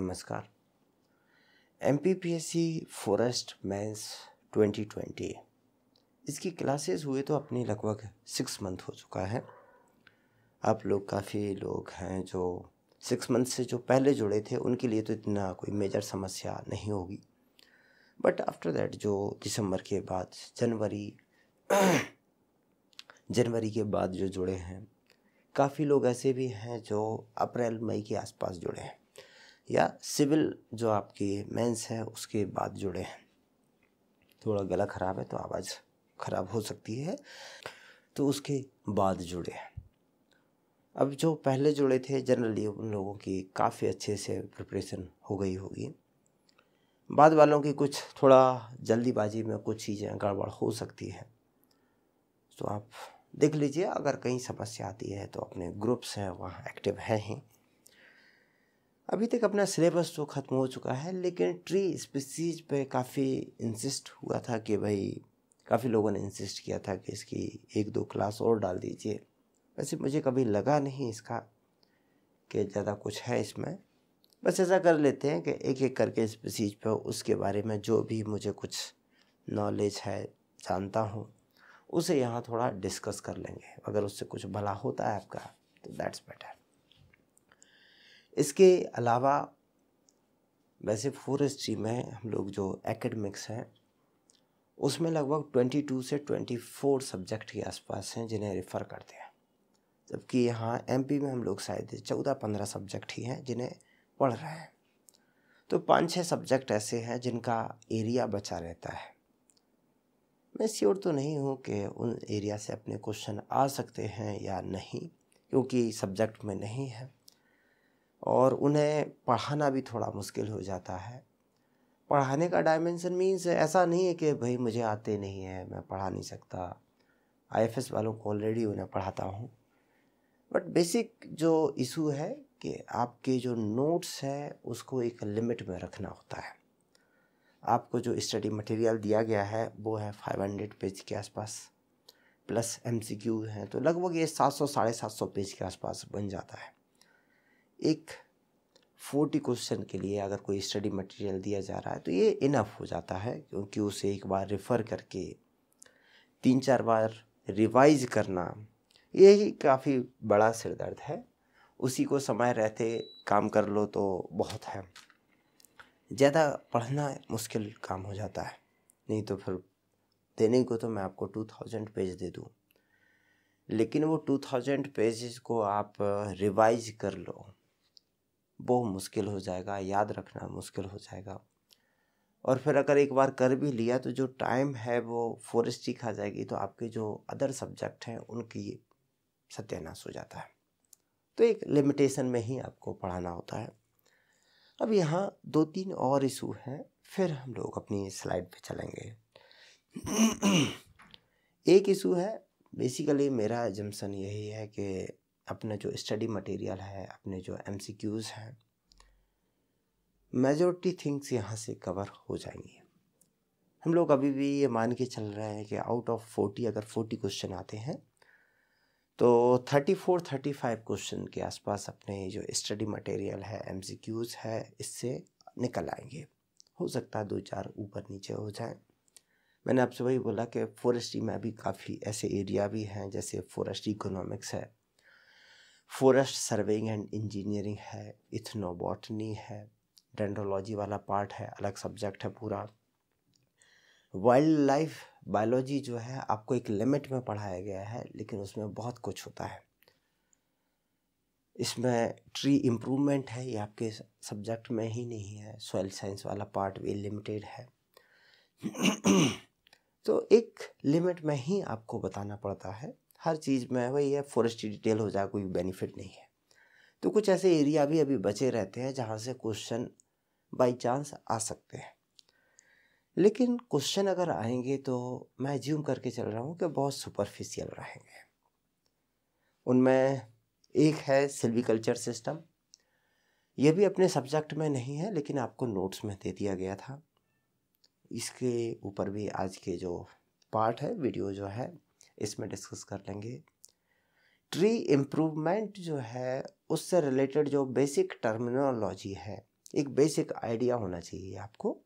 नमस्कार M P P S C forest mains twenty twenty इसकी classes हुए तो अपनी लगभग सिक्स मंथ हो चुका है आप लोग काफ़ी लोग हैं जो सिक्स मंथ से जो पहले जुड़े थे उनके लिए तो इतना कोई मेजर समस्या नहीं होगी बट आफ्टर दैट जो दिसंबर के बाद जनवरी जनवरी के बाद जो जुड़े हैं काफ़ी लोग ऐसे भी हैं जो अप्रैल मई के आसपास जुड़े हैं या सिविल जो आपकी मेंस है उसके बाद जुड़े हैं थोड़ा गला ख़राब है तो आवाज़ ख़राब हो सकती है तो उसके बाद जुड़े हैं अब जो पहले जुड़े थे जनरली उन लोगों की काफ़ी अच्छे से प्रिपरेशन हो गई होगी बाद वालों की कुछ थोड़ा जल्दीबाजी में कुछ चीज़ें गड़बड़ हो सकती है तो आप देख लीजिए अगर कहीं समस्या आती है तो अपने ग्रुप्स हैं वहाँ एक्टिव हैं ही अभी तक अपना सिलेबस तो ख़त्म हो चुका है लेकिन ट्री स्पीसीज पे काफ़ी इंसिस्ट हुआ था कि भाई काफ़ी लोगों ने इंसिस्ट किया था कि इसकी एक दो क्लास और डाल दीजिए वैसे मुझे कभी लगा नहीं इसका कि ज़्यादा कुछ है इसमें बस ऐसा कर लेते हैं कि एक एक करके स्पीसीज पर उसके बारे में जो भी मुझे कुछ नॉलेज है जानता हूँ उसे यहाँ थोड़ा डिस्कस कर लेंगे अगर उससे कुछ भला होता है आपका तो दैट्स बेटर इसके अलावा वैसे फॉरेस्ट्री में हम लोग जो एकेडमिक्स हैं उसमें लगभग 22 से 24 सब्जेक्ट के आसपास हैं जिन्हें रेफ़र करते हैं जबकि यहाँ एमपी में हम लोग शायद चौदह पंद्रह सब्जेक्ट ही हैं जिन्हें पढ़ रहे हैं तो पाँच छः सब्जेक्ट ऐसे हैं जिनका एरिया बचा रहता है मैं श्योर तो नहीं हूँ कि उन एरिया से अपने क्वेश्चन आ सकते हैं या नहीं क्योंकि सब्जेक्ट में नहीं है और उन्हें पढ़ाना भी थोड़ा मुश्किल हो जाता है पढ़ाने का डायमेंशन मीन्स ऐसा नहीं है कि भाई मुझे आते नहीं है मैं पढ़ा नहीं सकता आई वालों को ऑलरेडी उन्हें पढ़ाता हूँ बट बेसिक जो इशू है कि आपके जो नोट्स है उसको एक लिमिट में रखना होता है आपको जो स्टडी मटेरियल दिया गया है वो है 500 पेज के आसपास प्लस एम हैं तो लगभग ये 700 साढ़े सात सौ पेज के आसपास बन जाता है एक फोर्टी क्वेश्चन के लिए अगर कोई स्टडी मटेरियल दिया जा रहा है तो ये इनफ हो जाता है क्योंकि उसे एक बार रेफ़र करके तीन चार बार रिवाइज करना यही काफ़ी बड़ा सिरदर्द है उसी को समय रहते काम कर लो तो बहुत है ज़्यादा पढ़ना मुश्किल काम हो जाता है नहीं तो फिर देने को तो मैं आपको टू थाउजेंड पेज दे दूँ लेकिन वो टू थाउजेंड पेजेस को आप रिवाइज कर लो वो मुश्किल हो जाएगा याद रखना मुश्किल हो जाएगा और फिर अगर एक बार कर भी लिया तो जो टाइम है वो फॉरेस्ट्री खा जाएगी तो आपके जो अदर सब्जेक्ट हैं उनकी सत्यानाश हो जाता है तो एक लिमिटेशन में ही आपको पढ़ाना होता है अब यहाँ दो तीन और इशू हैं फिर हम लोग अपनी स्लाइड पे चलेंगे एक इशू है बेसिकली मेरा जमसन यही है कि अपना जो स्टडी मटेरियल है अपने जो एम हैं मेजोरिटी थिंग्स यहाँ से कवर हो जाएंगे हम लोग अभी भी ये मान के चल रहे हैं कि आउट ऑफ फोर्टी अगर फोर्टी क्वेश्चन आते हैं तो thirty four thirty five question के आसपास अपने जो स्टडी मटेरियल है एम है इससे निकल आएंगे हो सकता है दो चार ऊपर नीचे हो जाए मैंने आपसे वही बोला कि फॉरेस्ट्री में भी काफ़ी ऐसे एरिया भी हैं जैसे फॉरेस्ट इकोनॉमिक्स है फॉरेस्ट सर्वेइंग एंड इंजीनियरिंग है इथनोबॉटनी है डेंड्रोलॉजी वाला पार्ट है अलग सब्जेक्ट है पूरा वाइल्ड लाइफ बायोलॉजी जो है आपको एक लिमिट में पढ़ाया गया है लेकिन उसमें बहुत कुछ होता है इसमें ट्री इम्प्रूवमेंट है ये आपके सब्जेक्ट में ही नहीं है सॉइल साइंस वाला पार्ट भी लिमिटेड है तो एक लिमिट में ही आपको बताना पड़ता है हर चीज़ में वही है फॉरेस्ट डिटेल हो जाए कोई बेनिफिट नहीं है तो कुछ ऐसे एरिया भी अभी बचे रहते हैं जहाँ से क्वेश्चन बाई चांस आ सकते हैं लेकिन क्वेश्चन अगर आएंगे तो मैं ज्यूम करके चल रहा हूँ कि बहुत सुपरफिशियल रहेंगे उनमें एक है सिल्वीकल्चर सिस्टम यह भी अपने सब्जेक्ट में नहीं है लेकिन आपको नोट्स में दे दिया गया था इसके ऊपर भी आज के जो पार्ट है वीडियो जो है इसमें डिस्कस कर लेंगे ट्री इम्प्रूवमेंट जो है उससे रिलेटेड जो बेसिक टर्मिनोलॉजी है एक बेसिक आइडिया होना चाहिए आपको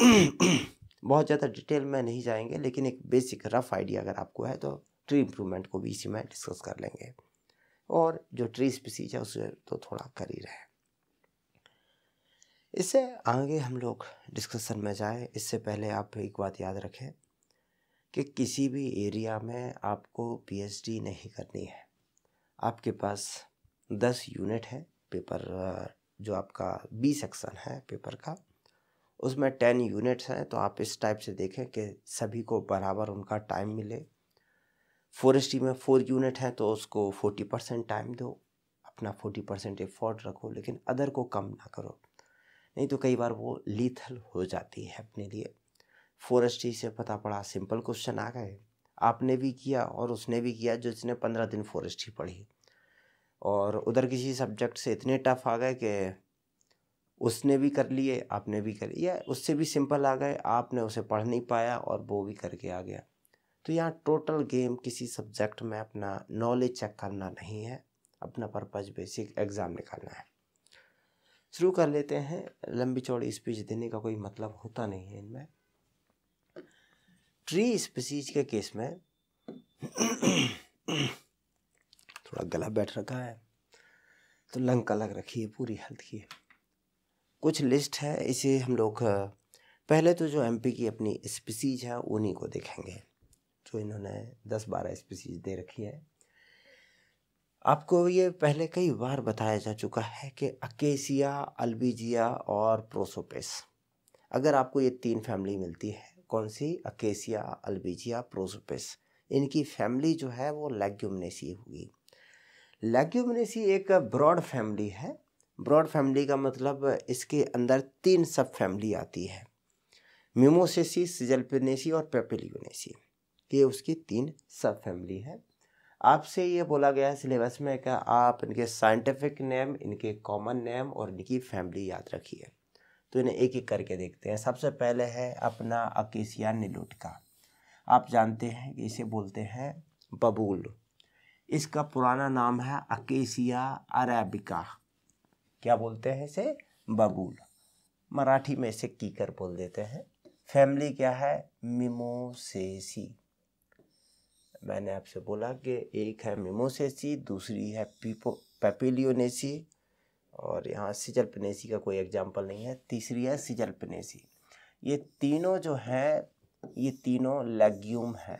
बहुत ज़्यादा डिटेल में नहीं जाएंगे लेकिन एक बेसिक रफ आइडिया अगर आपको है तो ट्री इम्प्रूवमेंट को भी इसी में डिस्कस कर लेंगे और जो ट्री स्पीसीज है उसे तो थोड़ा कर ही रहे इससे आगे हम लोग डिस्कशन में जाएं इससे पहले आप एक बात याद रखें कि किसी भी एरिया में आपको पीएचडी नहीं करनी है आपके पास दस यूनिट है पेपर जो आपका बी सेक्शन है पेपर का उसमें टेन यूनिट्स हैं तो आप इस टाइप से देखें कि सभी को बराबर उनका टाइम मिले फॉरेस्ट्री में फोर यूनिट हैं तो उसको फोर्टी परसेंट टाइम दो अपना फोर्टी परसेंट एफोर्ड रखो लेकिन अदर को कम ना करो नहीं तो कई बार वो लीथल हो जाती है अपने लिए फोर एस टी से पता पड़ा सिंपल क्वेश्चन आ गए आपने भी किया और उसने भी किया जो जिसने पंद्रह दिन फोर एस टी पढ़ी और उधर किसी सब्जेक्ट से इतने टफ आ गए कि उसने भी कर लिए आपने भी कर लिया उससे भी सिंपल आ गए आपने उसे पढ़ नहीं पाया और वो भी करके आ गया तो यहाँ टोटल गेम किसी सब्जेक्ट में अपना नॉलेज चेक करना नहीं है अपना पर्पज़ बेसिक एग्ज़ाम निकालना है शुरू कर लेते हैं लंबी चौड़ी स्पीच देने का कोई मतलब होता नहीं है इनमें ट्री स्पीसीज के केस में थोड़ा गला बैठ रखा है तो लंग का लग रखी है पूरी हेल्थ की कुछ लिस्ट है इसे हम लोग पहले तो जो एमपी की अपनी स्पीसीज है उन्हीं को देखेंगे जो इन्होंने दस बारह स्पीसीज दे रखी है आपको ये पहले कई बार बताया जा चुका है कि अकेसिया अलबीजिया और प्रोसोपेस अगर आपको ये तीन फैमिली मिलती है कौन सी अकेसिया अल्बीजिया प्रोसोपिस इनकी फैमिली जो है वो लेग्यूमनेसी होगी लेग्यूमनेसी एक ब्रॉड फैमिली है ब्रॉड फैमिली का मतलब इसके अंदर तीन सब फैमिली आती है म्यूमोसेसी सिजलपिनेसी और पेपिलियोनेसी ये उसकी तीन सब फैमिली है आपसे ये बोला गया है सिलेबस में कि आप इनके साइंटिफिक नेम इनके कॉमन नेम और इनकी फैमिली याद रखिए तो इन्हें एक एक करके देखते हैं सबसे पहले है अपना अकेसिया निलुटका आप जानते हैं कि इसे बोलते हैं बबूल इसका पुराना नाम है अकेसिया अरेबिका क्या बोलते हैं इसे बबूल मराठी में इसे कीकर बोल देते हैं फैमिली क्या है मिमोसेसी मैंने आपसे बोला कि एक है मिमोसेसी दूसरी है पीपो पेपिलियोनेसी और यहाँ सिजल पनेसी का कोई एग्जाम्पल नहीं है तीसरी है सिजल पनेसी ये तीनों जो है ये तीनों लेग्यूम है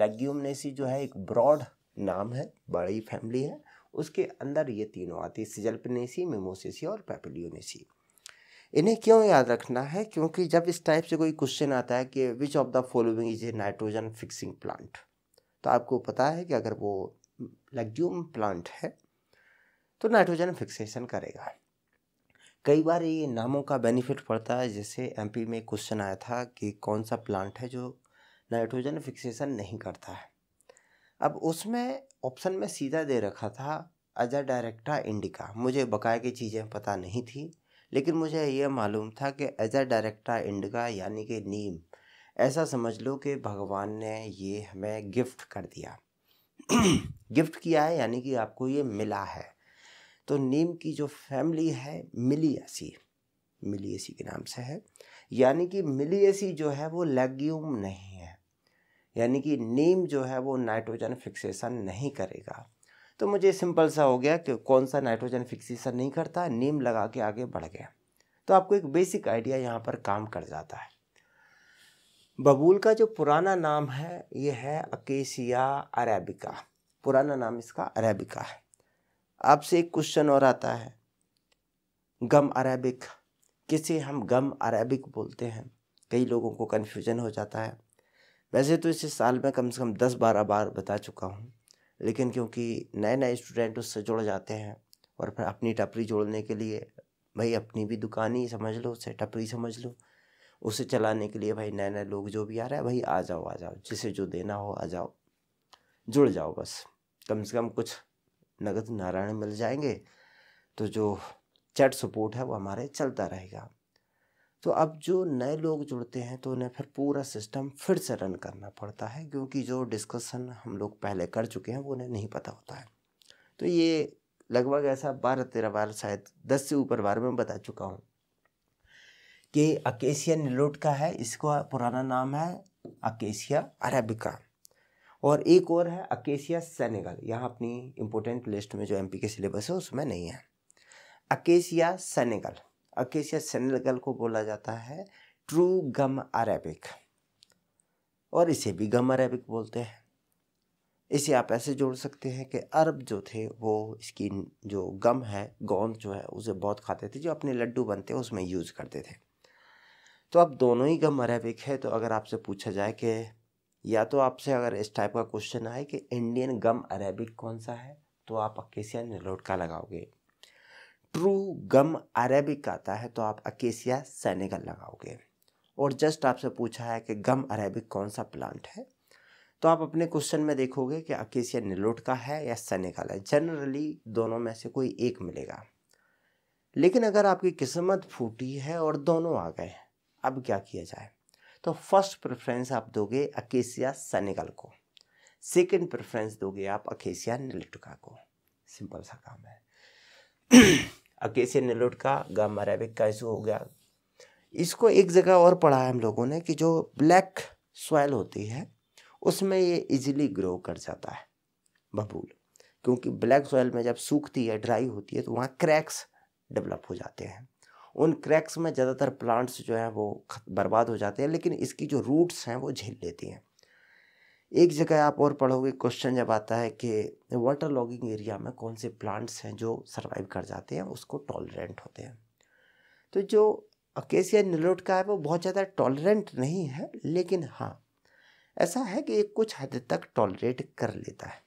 लेग्यूमनेसी जो है एक ब्रॉड नाम है बड़ी फैमिली है उसके अंदर ये तीनों आती है सिजलपनेसी मेमोसेसी और पेपिलियोनेसी इन्हें क्यों याद रखना है क्योंकि जब इस टाइप से कोई क्वेश्चन आता है कि which of the following is a nitrogen fixing plant तो आपको पता है कि अगर वो लेग्यूम प्लांट है तो नाइट्रोजन फिक्सेशन करेगा कई बार ये नामों का बेनिफिट पड़ता है जैसे एमपी में क्वेश्चन आया था कि कौन सा प्लांट है जो नाइट्रोजन फिक्सेशन नहीं करता है अब उसमें ऑप्शन में सीधा दे रखा था अजर डायरेक्टा इंडिका मुझे बकाए की चीज़ें पता नहीं थी लेकिन मुझे यह मालूम था कि अजर डायरेक्टा इंडिका यानी कि नीम ऐसा समझ लो कि भगवान ने ये हमें गिफ्ट कर दिया गिफ्ट किया है यानी कि आपको ये मिला है तो नीम की जो फैमिली है मिलियासी मिलियसी के नाम से है यानी कि मिलियसी जो है वो लेग्यूम नहीं है यानी कि नीम जो है वो नाइट्रोजन फिक्सेशन नहीं करेगा तो मुझे सिंपल सा हो गया कि कौन सा नाइट्रोजन फिक्सेशन नहीं करता नीम लगा के आगे बढ़ गया तो आपको एक बेसिक आइडिया यहाँ पर काम कर जाता है बबूल का जो पुराना नाम है ये है अकेसिया अरेबिका पुराना नाम इसका अरेबिका है आपसे एक क्वेश्चन और आता है गम अरेबिक किसे हम गम अरेबिक बोलते हैं कई लोगों को कन्फ्यूजन हो जाता है वैसे तो इसे साल में कम से कम दस बारह बार बता चुका हूँ लेकिन क्योंकि नए नए स्टूडेंट उससे जुड़ जाते हैं और फिर अपनी टपरी जोड़ने के लिए भाई अपनी भी दुकान ही समझ लो उसे टपरी समझ लो उसे चलाने के लिए भाई नए नए लोग जो भी आ रहे हैं भाई आ जाओ आ जाओ जिसे जो देना हो आ जाओ जुड़ जाओ बस कम से कम कुछ नगद नारायण मिल जाएंगे तो जो चैट सपोर्ट है वो हमारे चलता रहेगा तो अब जो नए लोग जुड़ते हैं तो उन्हें फिर पूरा सिस्टम फिर से रन करना पड़ता है क्योंकि जो डिस्कशन हम लोग पहले कर चुके हैं वो उन्हें नहीं पता होता है तो ये लगभग ऐसा बारह तेरह बार शायद दस से ऊपर बार में बता चुका हूँ कि अकेशिया निलोट का है इसका पुराना नाम है अकेशिया अरेबिका और एक और है अकेशिया सेनेगल यहाँ अपनी इम्पोर्टेंट लिस्ट में जो एम के सिलेबस है उसमें नहीं है अकेशिया सेनेगल अकेशिया सेनेगल को बोला जाता है ट्रू गम अरेबिक और इसे भी गम अरेबिक बोलते हैं इसे आप ऐसे जोड़ सकते हैं कि अरब जो थे वो इसकी जो गम है गोंद जो है उसे बहुत खाते थे जो अपने लड्डू बनते हैं उसमें यूज़ करते थे तो अब दोनों ही गम अरेबिक है तो अगर आपसे पूछा जाए कि या तो आपसे अगर इस टाइप का क्वेश्चन आए कि इंडियन गम अरेबिक कौन सा है तो आप अकेसिया निलोटका लगाओगे ट्रू गम अरेबिक आता है तो आप अकेसिया सैनिकल लगाओगे और जस्ट आपसे पूछा है कि गम अरेबिक कौन सा प्लांट है तो आप अपने क्वेश्चन में देखोगे कि अकेसिया निलोटका है या सैनिकल है जनरली दोनों में से कोई एक मिलेगा लेकिन अगर आपकी किस्मत फूटी है और दोनों आ गए अब क्या किया जाए तो फर्स्ट प्रेफरेंस आप दोगे अकेसिया सनेगल को सेकंड प्रेफरेंस दोगे आप अकेसिया निलटका को सिंपल सा काम है अकेसिया निलटका गामा रेबिक का इशू हो गया इसको एक जगह और पढ़ा है हम लोगों ने कि जो ब्लैक सॉयल होती है उसमें ये इजीली ग्रो कर जाता है बबूल क्योंकि ब्लैक सॉयल में जब सूखती है ड्राई होती है तो वहाँ क्रैक्स डेवलप हो जाते हैं उन क्रैक्स में ज़्यादातर प्लांट्स जो हैं वो बर्बाद हो जाते हैं लेकिन इसकी जो रूट्स हैं वो झेल लेती हैं एक जगह आप और पढ़ोगे क्वेश्चन जब आता है कि वाटर लॉगिंग एरिया में कौन से प्लांट्स हैं जो सर्वाइव कर जाते हैं उसको टॉलरेंट होते हैं तो जो अकेसिया निलोट का है वो बहुत ज़्यादा टॉलरेंट नहीं है लेकिन हाँ ऐसा है कि एक कुछ हद तक टॉलरेट कर लेता है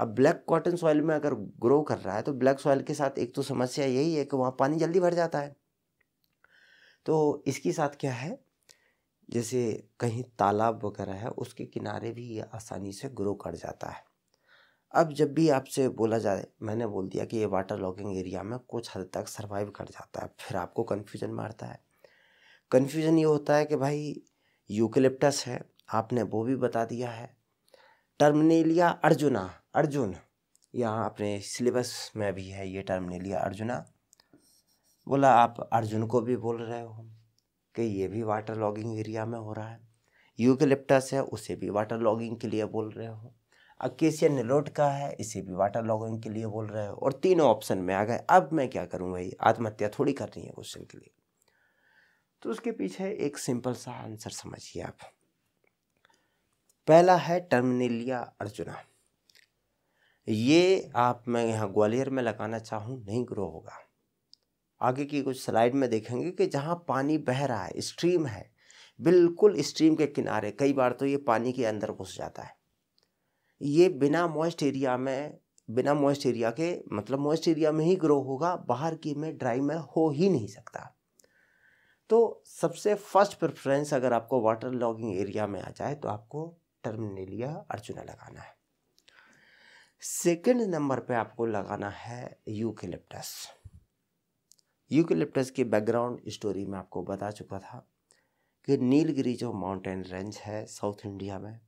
अब ब्लैक कॉटन सॉइल में अगर ग्रो कर रहा है तो ब्लैक सॉइल के साथ एक तो समस्या यही है कि वहाँ पानी जल्दी भर जाता है तो इसके साथ क्या है जैसे कहीं तालाब वगैरह है उसके किनारे भी ये आसानी से ग्रो कर जाता है अब जब भी आपसे बोला जाए मैंने बोल दिया कि ये वाटर लॉगिंग एरिया में कुछ हद तक सर्वाइव कर जाता है फिर आपको कन्फ्यूजन मारता है कन्फ्यूजन ये होता है कि भाई यूकलिप्टस है आपने वो भी बता दिया है टर्मिनेलिया अर्जुना अर्जुन यहाँ अपने सिलेबस में भी है ये टर्मिनेलिया अर्जुना बोला आप अर्जुन को भी बोल रहे हो कि ये भी वाटर लॉगिंग एरिया में हो रहा है यूकेलिप्टस है उसे भी वाटर लॉगिंग के लिए बोल रहे हो अकेशिया निलोट का है इसे भी वाटर लॉगिंग के लिए बोल रहे हो और तीनों ऑप्शन में आ गए अब मैं क्या करूँ भाई आत्महत्या थोड़ी करनी है क्वेश्चन के लिए तो उसके पीछे एक सिंपल सा आंसर समझिए आप पहला है टर्मिनेलिया अर्जुना ये आप मैं यहाँ ग्वालियर में लगाना चाहूँ नहीं ग्रो होगा आगे की कुछ स्लाइड में देखेंगे कि जहाँ पानी बह रहा है स्ट्रीम है बिल्कुल स्ट्रीम के किनारे कई बार तो ये पानी के अंदर घुस जाता है ये बिना मॉइस्ट एरिया में बिना मॉइस्ट एरिया के मतलब मॉइस्ट एरिया में ही ग्रो होगा बाहर की में ड्राई में हो ही नहीं सकता तो सबसे फर्स्ट प्रेफरेंस अगर आपको वाटर लॉगिंग एरिया में आ जाए तो आपको टर्मिनेलिया अर्जुना लगाना है सेकंड नंबर पे आपको लगाना है यूकेलिप्टस यूकिलिप्टस की बैकग्राउंड स्टोरी में आपको बता चुका था कि नीलगिरी जो माउंटेन रेंज है साउथ इंडिया में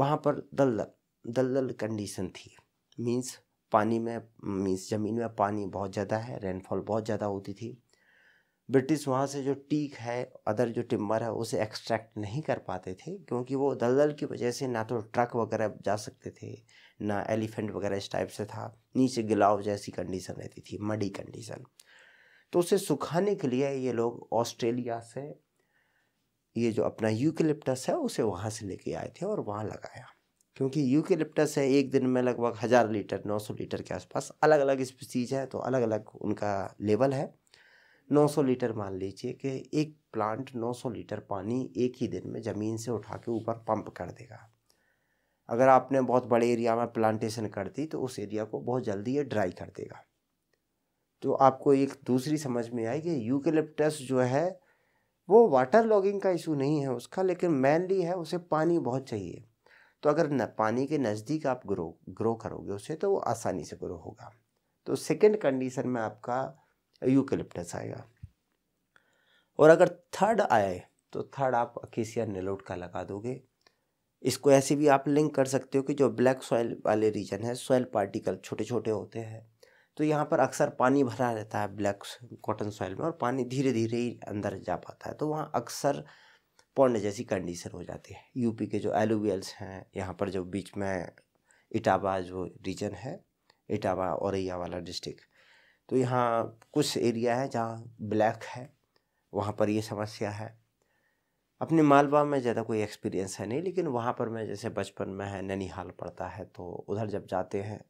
वहाँ पर दलदल दलदल कंडीशन थी मीन्स पानी में मीन्स ज़मीन में पानी बहुत ज़्यादा है रेनफॉल बहुत ज़्यादा होती थी ब्रिटिश वहाँ से जो टीक है अदर जो टिम्बर है उसे एक्सट्रैक्ट नहीं कर पाते थे क्योंकि वो दलदल की वजह से ना तो ट्रक वगैरह जा सकते थे ना एलिफेंट वगैरह इस टाइप से था नीचे गिलाव जैसी कंडीशन रहती थी मडी कंडीशन तो उसे सुखाने के लिए ये लोग ऑस्ट्रेलिया से ये जो अपना यूकेलिप्टस है उसे वहाँ से लेके आए थे और वहाँ लगाया क्योंकि यूकेलिप्टस है एक दिन में लगभग हज़ार लीटर नौ सौ लीटर के आसपास अलग अलग स्पीसीज है तो अलग अलग उनका लेवल है नौ सौ लीटर मान लीजिए कि एक प्लांट नौ सौ लीटर पानी एक ही दिन में ज़मीन से उठा के ऊपर पंप कर देगा अगर आपने बहुत बड़े एरिया में प्लांटेशन कर दी तो उस एरिया को बहुत जल्दी ये ड्राई कर देगा तो आपको एक दूसरी समझ में आई कि यूकेलिप्टस जो है वो वाटर लॉगिंग का इशू नहीं है उसका लेकिन मेनली है उसे पानी बहुत चाहिए तो अगर न पानी के नज़दीक आप ग्रो ग्रो करोगे उसे तो वो आसानी से ग्रो होगा तो सेकेंड कंडीशन में आपका यूकेलिप्टस आएगा और अगर थर्ड आए तो थर्ड आप अकेसिया नेलोट का लगा दोगे इसको ऐसे भी आप लिंक कर सकते हो कि जो ब्लैक सॉइल वाले रीजन है सॉइल पार्टिकल छोटे छोटे होते हैं तो यहाँ पर अक्सर पानी भरा रहता है ब्लैक कॉटन सॉइल में और पानी धीरे धीरे ही अंदर जा पाता है तो वहाँ अक्सर पौंड जैसी कंडीशन हो जाती है यूपी के जो एलोवियल्स हैं यहाँ पर जो बीच में इटावा जो रीजन है इटावा औरैया वाला डिस्ट्रिक्ट तो यहाँ कुछ एरिया है जहाँ ब्लैक है वहाँ पर ये समस्या है अपने मालवा में ज़्यादा कोई एक्सपीरियंस है नहीं लेकिन वहाँ पर मैं जैसे बचपन में है ननिहाल पड़ता है तो उधर जब जाते हैं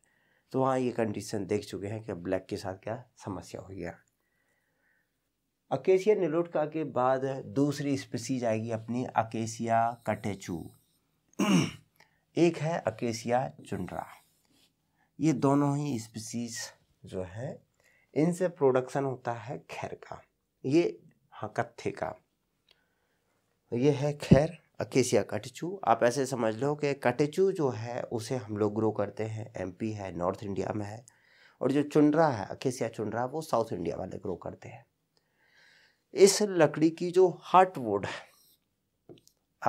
तो वहाँ ये कंडीशन देख चुके हैं कि ब्लैक के साथ क्या समस्या हो गया अकेशिया निलोटका के बाद दूसरी स्पीसीज आएगी अपनी अकेशिया कटेचू एक है अकेशिया चुनरा ये दोनों ही स्पीसीज जो है इनसे प्रोडक्शन होता है खैर का ये हाँ, कत्थे का ये है खैर अकेसिया कटचू आप ऐसे समझ लो कि कटचू जो है उसे हम लोग ग्रो करते हैं एमपी है नॉर्थ इंडिया में है और जो चुनरा है अकेसिया चुनरा वो साउथ इंडिया वाले ग्रो करते हैं इस लकड़ी की जो हार्ट बोर्ड है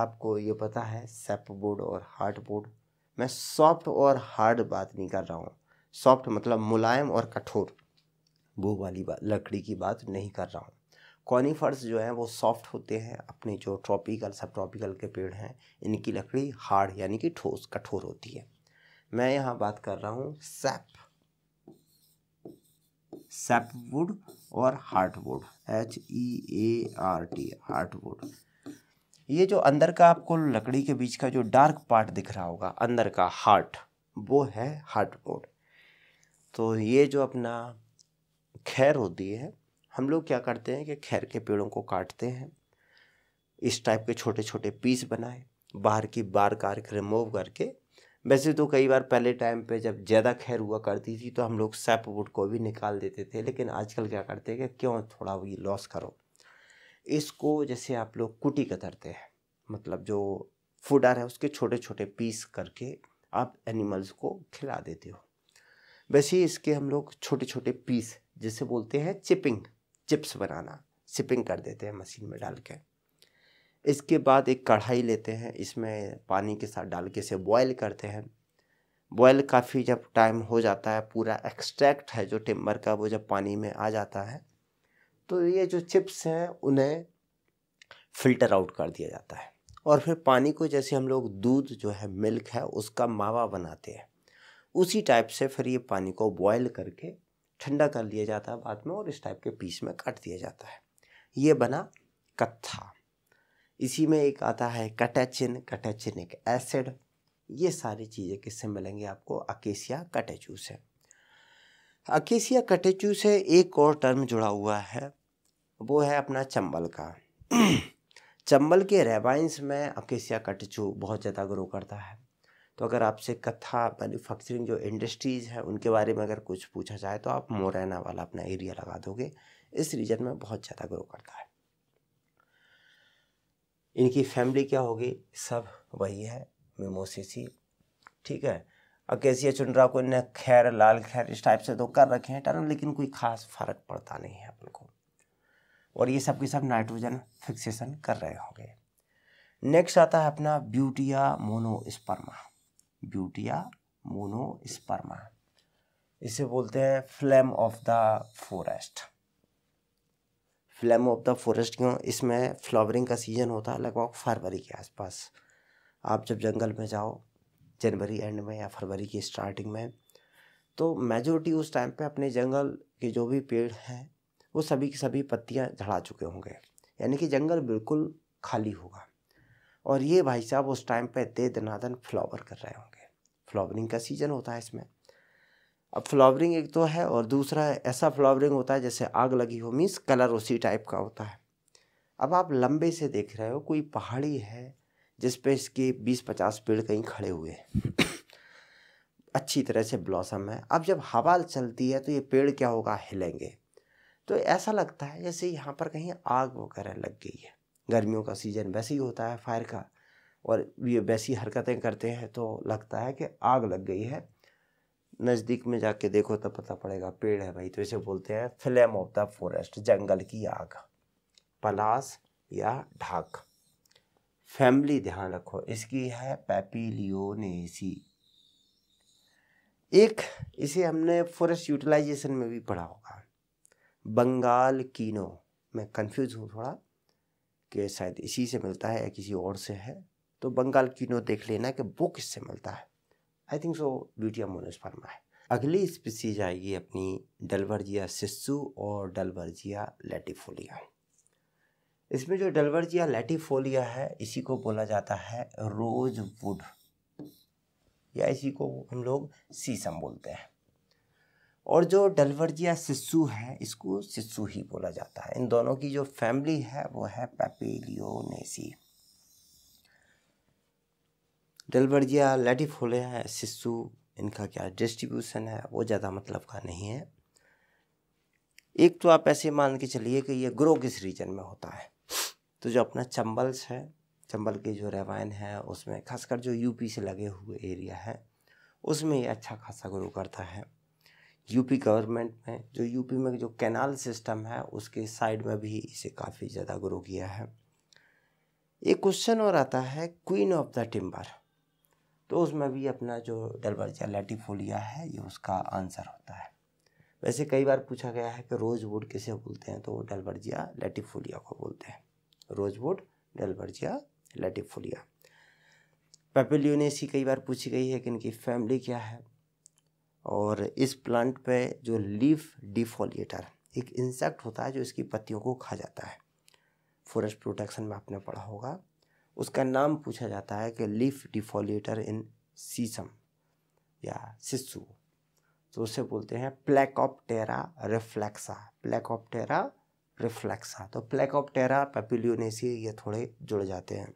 आपको ये पता है सेप बोर्ड और हार्ट बोर्ड मैं सॉफ्ट और हार्ड बात नहीं कर रहा हूँ सॉफ्ट मतलब मुलायम और कठोर वो वाली बात लकड़ी की बात नहीं कर रहा हूँ कॉनीफर्स जो हैं वो सॉफ्ट होते हैं अपने जो ट्रॉपिकल सब ट्रॉपिकल के पेड़ हैं इनकी लकड़ी हार्ड यानी कि ठोस कठोर होती है मैं यहाँ बात कर रहा हूँ सैप सैप वुड और heart wood H E e A R T heart wood ये जो अंदर का आपको लकड़ी के बीच का जो डार्क पार्ट दिख रहा होगा अंदर का हार्ट वो है हार्ट वुड तो ये जो अपना खैर होती है हम लोग क्या करते हैं कि खैर के पेड़ों को काटते हैं इस टाइप के छोटे छोटे पीस बनाए बाहर की बार कार रिमूव करके वैसे तो कई बार पहले टाइम पे जब ज़्यादा खैर हुआ करती थी तो हम लोग सैप वुड को भी निकाल देते थे लेकिन आजकल क्या करते हैं कि क्यों थोड़ा भी लॉस करो इसको जैसे आप लोग कुटी कतरते हैं मतलब जो फूडर है उसके छोटे छोटे पीस करके आप एनिमल्स को खिला देते हो वैसे इसके हम लोग छोटे छोटे पीस जिसे बोलते हैं चिपिंग चिप्स बनाना सिपिंग कर देते हैं मशीन में डाल के इसके बाद एक कढ़ाई लेते हैं इसमें पानी के साथ डाल के इसे बॉयल करते हैं बॉयल काफ़ी जब टाइम हो जाता है पूरा एक्सट्रैक्ट है जो टिम्बर का वो जब पानी में आ जाता है तो ये जो चिप्स हैं उन्हें फिल्टर आउट कर दिया जाता है और फिर पानी को जैसे हम लोग दूध जो है मिल्क है उसका मावा बनाते हैं उसी टाइप से फिर ये पानी को बॉयल करके ठंडा कर लिया जाता है बाद में और इस टाइप के पीस में काट दिया जाता है ये बना कत्था इसी में एक आता है कटैचिन कटैचिन एक एसिड ये सारी चीज़ें किससे मिलेंगे आपको अकेसिया कटेचू से अकेसिया कटेचू से एक और टर्म जुड़ा हुआ है वो है अपना चंबल का चंबल के रेबाइंस में अकेसिया कटेचू बहुत ज़्यादा ग्रो करता है तो अगर आपसे कथा मैन्युफैक्चरिंग जो इंडस्ट्रीज़ हैं उनके बारे में अगर कुछ पूछा जाए तो आप मोरैना वाला अपना एरिया लगा दोगे इस रीजन में बहुत ज़्यादा ग्रो करता है इनकी फैमिली क्या होगी सब वही है मेमोसीसी ठीक है अकेसिया चुनरा को इन्हें खैर लाल खैर इस टाइप से तो कर रखे हैं टर्न लेकिन कोई खास फर्क पड़ता नहीं है अपन को और ये सब के सब नाइट्रोजन फिक्सेशन कर रहे होंगे नेक्स्ट आता है अपना ब्यूटिया मोनोस्पर्मा ब्यूटिया मोनोस्पर्मा इसे बोलते हैं flame of the forest flame of the forest क्यों इसमें फ्लावरिंग का सीज़न होता है लगभग फरवरी के आसपास आप जब जंगल में जाओ जनवरी एंड में या फरवरी की स्टार्टिंग में तो मेजोरिटी उस टाइम पे अपने जंगल के जो भी पेड़ हैं वो सभी की सभी पत्तियां झड़ा चुके होंगे यानी कि जंगल बिल्कुल खाली होगा और ये भाई साहब उस टाइम पे दे दनादन फ्लावर कर रहे होंगे फ्लावरिंग का सीज़न होता है इसमें अब फ्लावरिंग एक तो है और दूसरा ऐसा फ्लावरिंग होता है जैसे आग लगी हो मीन्स कलर उसी टाइप का होता है अब आप लंबे से देख रहे हो कोई पहाड़ी है जिस पे इसके बीस पचास पेड़ कहीं खड़े हुए हैं अच्छी तरह से ब्लॉसम है अब जब हवा चलती है तो ये पेड़ क्या होगा हिलेंगे तो ऐसा लगता है जैसे यहाँ पर कहीं आग वगैरह लग गई है गर्मियों का सीज़न वैसे ही होता है फायर का और ये वैसी हरकतें करते हैं तो लगता है कि आग लग गई है नज़दीक में जाके देखो तो पता पड़ेगा पेड़ है भाई तो इसे बोलते हैं फ्लेम ऑफ द फॉरेस्ट जंगल की आग पलास या ढाक फैमिली ध्यान रखो इसकी है पैपीलियोनेसी एक इसे हमने फॉरेस्ट यूटिलाइजेशन में भी पढ़ा होगा बंगाल कीनो मैं कंफ्यूज हूँ थोड़ा कि शायद इसी से मिलता है या किसी और से है तो बंगाल नो देख लेना कि वो किससे मिलता है I think so butea monosperma है अगली स्पीसीज आएगी अपनी डलवर्जिया सिस्सू और डलवर्जिया लेटिफोलिया इसमें जो डलवर्जिया लेटिफोलिया है इसी को बोला जाता है रोज वुड या इसी को हम लोग सीसम बोलते हैं और जो डलवर्जिया सिस्सू है इसको सिस्सू ही बोला जाता है इन दोनों की जो फैमिली है वो है पैपेलियोनेसी डलवर्जिया लेटिफोलिया है सिस्सू इनका क्या डिस्ट्रीब्यूशन है वो ज़्यादा मतलब का नहीं है एक तो आप ऐसे मान के चलिए कि ये ग्रो किस रीजन में होता है तो जो अपना चंबल्स है चंबल के जो रेवाइन है उसमें खासकर जो यूपी से लगे हुए एरिया है उसमें ये अच्छा खासा ग्रो करता है यूपी गवर्नमेंट में जो यूपी में जो कैनाल सिस्टम है उसके साइड में भी इसे काफ़ी ज़्यादा ग्रो किया है एक क्वेश्चन और आता है क्वीन ऑफ द टिम्बर तो उसमें भी अपना जो डलबर्जा लेटिफोलिया है ये उसका आंसर होता है वैसे कई बार पूछा गया है कि रोजवुड किसे बोलते हैं तो डलबर्जिया लेटिफोलिया को बोलते हैं रोजवुड डलबर्जिया लेटिफोलिया पेपिल्यूनेसी कई बार पूछी गई है कि इनकी फैमिली क्या है और इस प्लांट पे जो लीफ डिफोलिएटर एक इंसेक्ट होता है जो इसकी पत्तियों को खा जाता है फॉरेस्ट प्रोटेक्शन में आपने पढ़ा होगा उसका नाम पूछा जाता है कि लीफ डिफोलिएटर इन सीसम या सिसु तो उसे बोलते हैं प्लेकॉप्टेरा रिफ्लेक्सा टेरा रिफ्लेक्सा तो टेरा पेपिलियोनेसी ये थोड़े जुड़ जाते हैं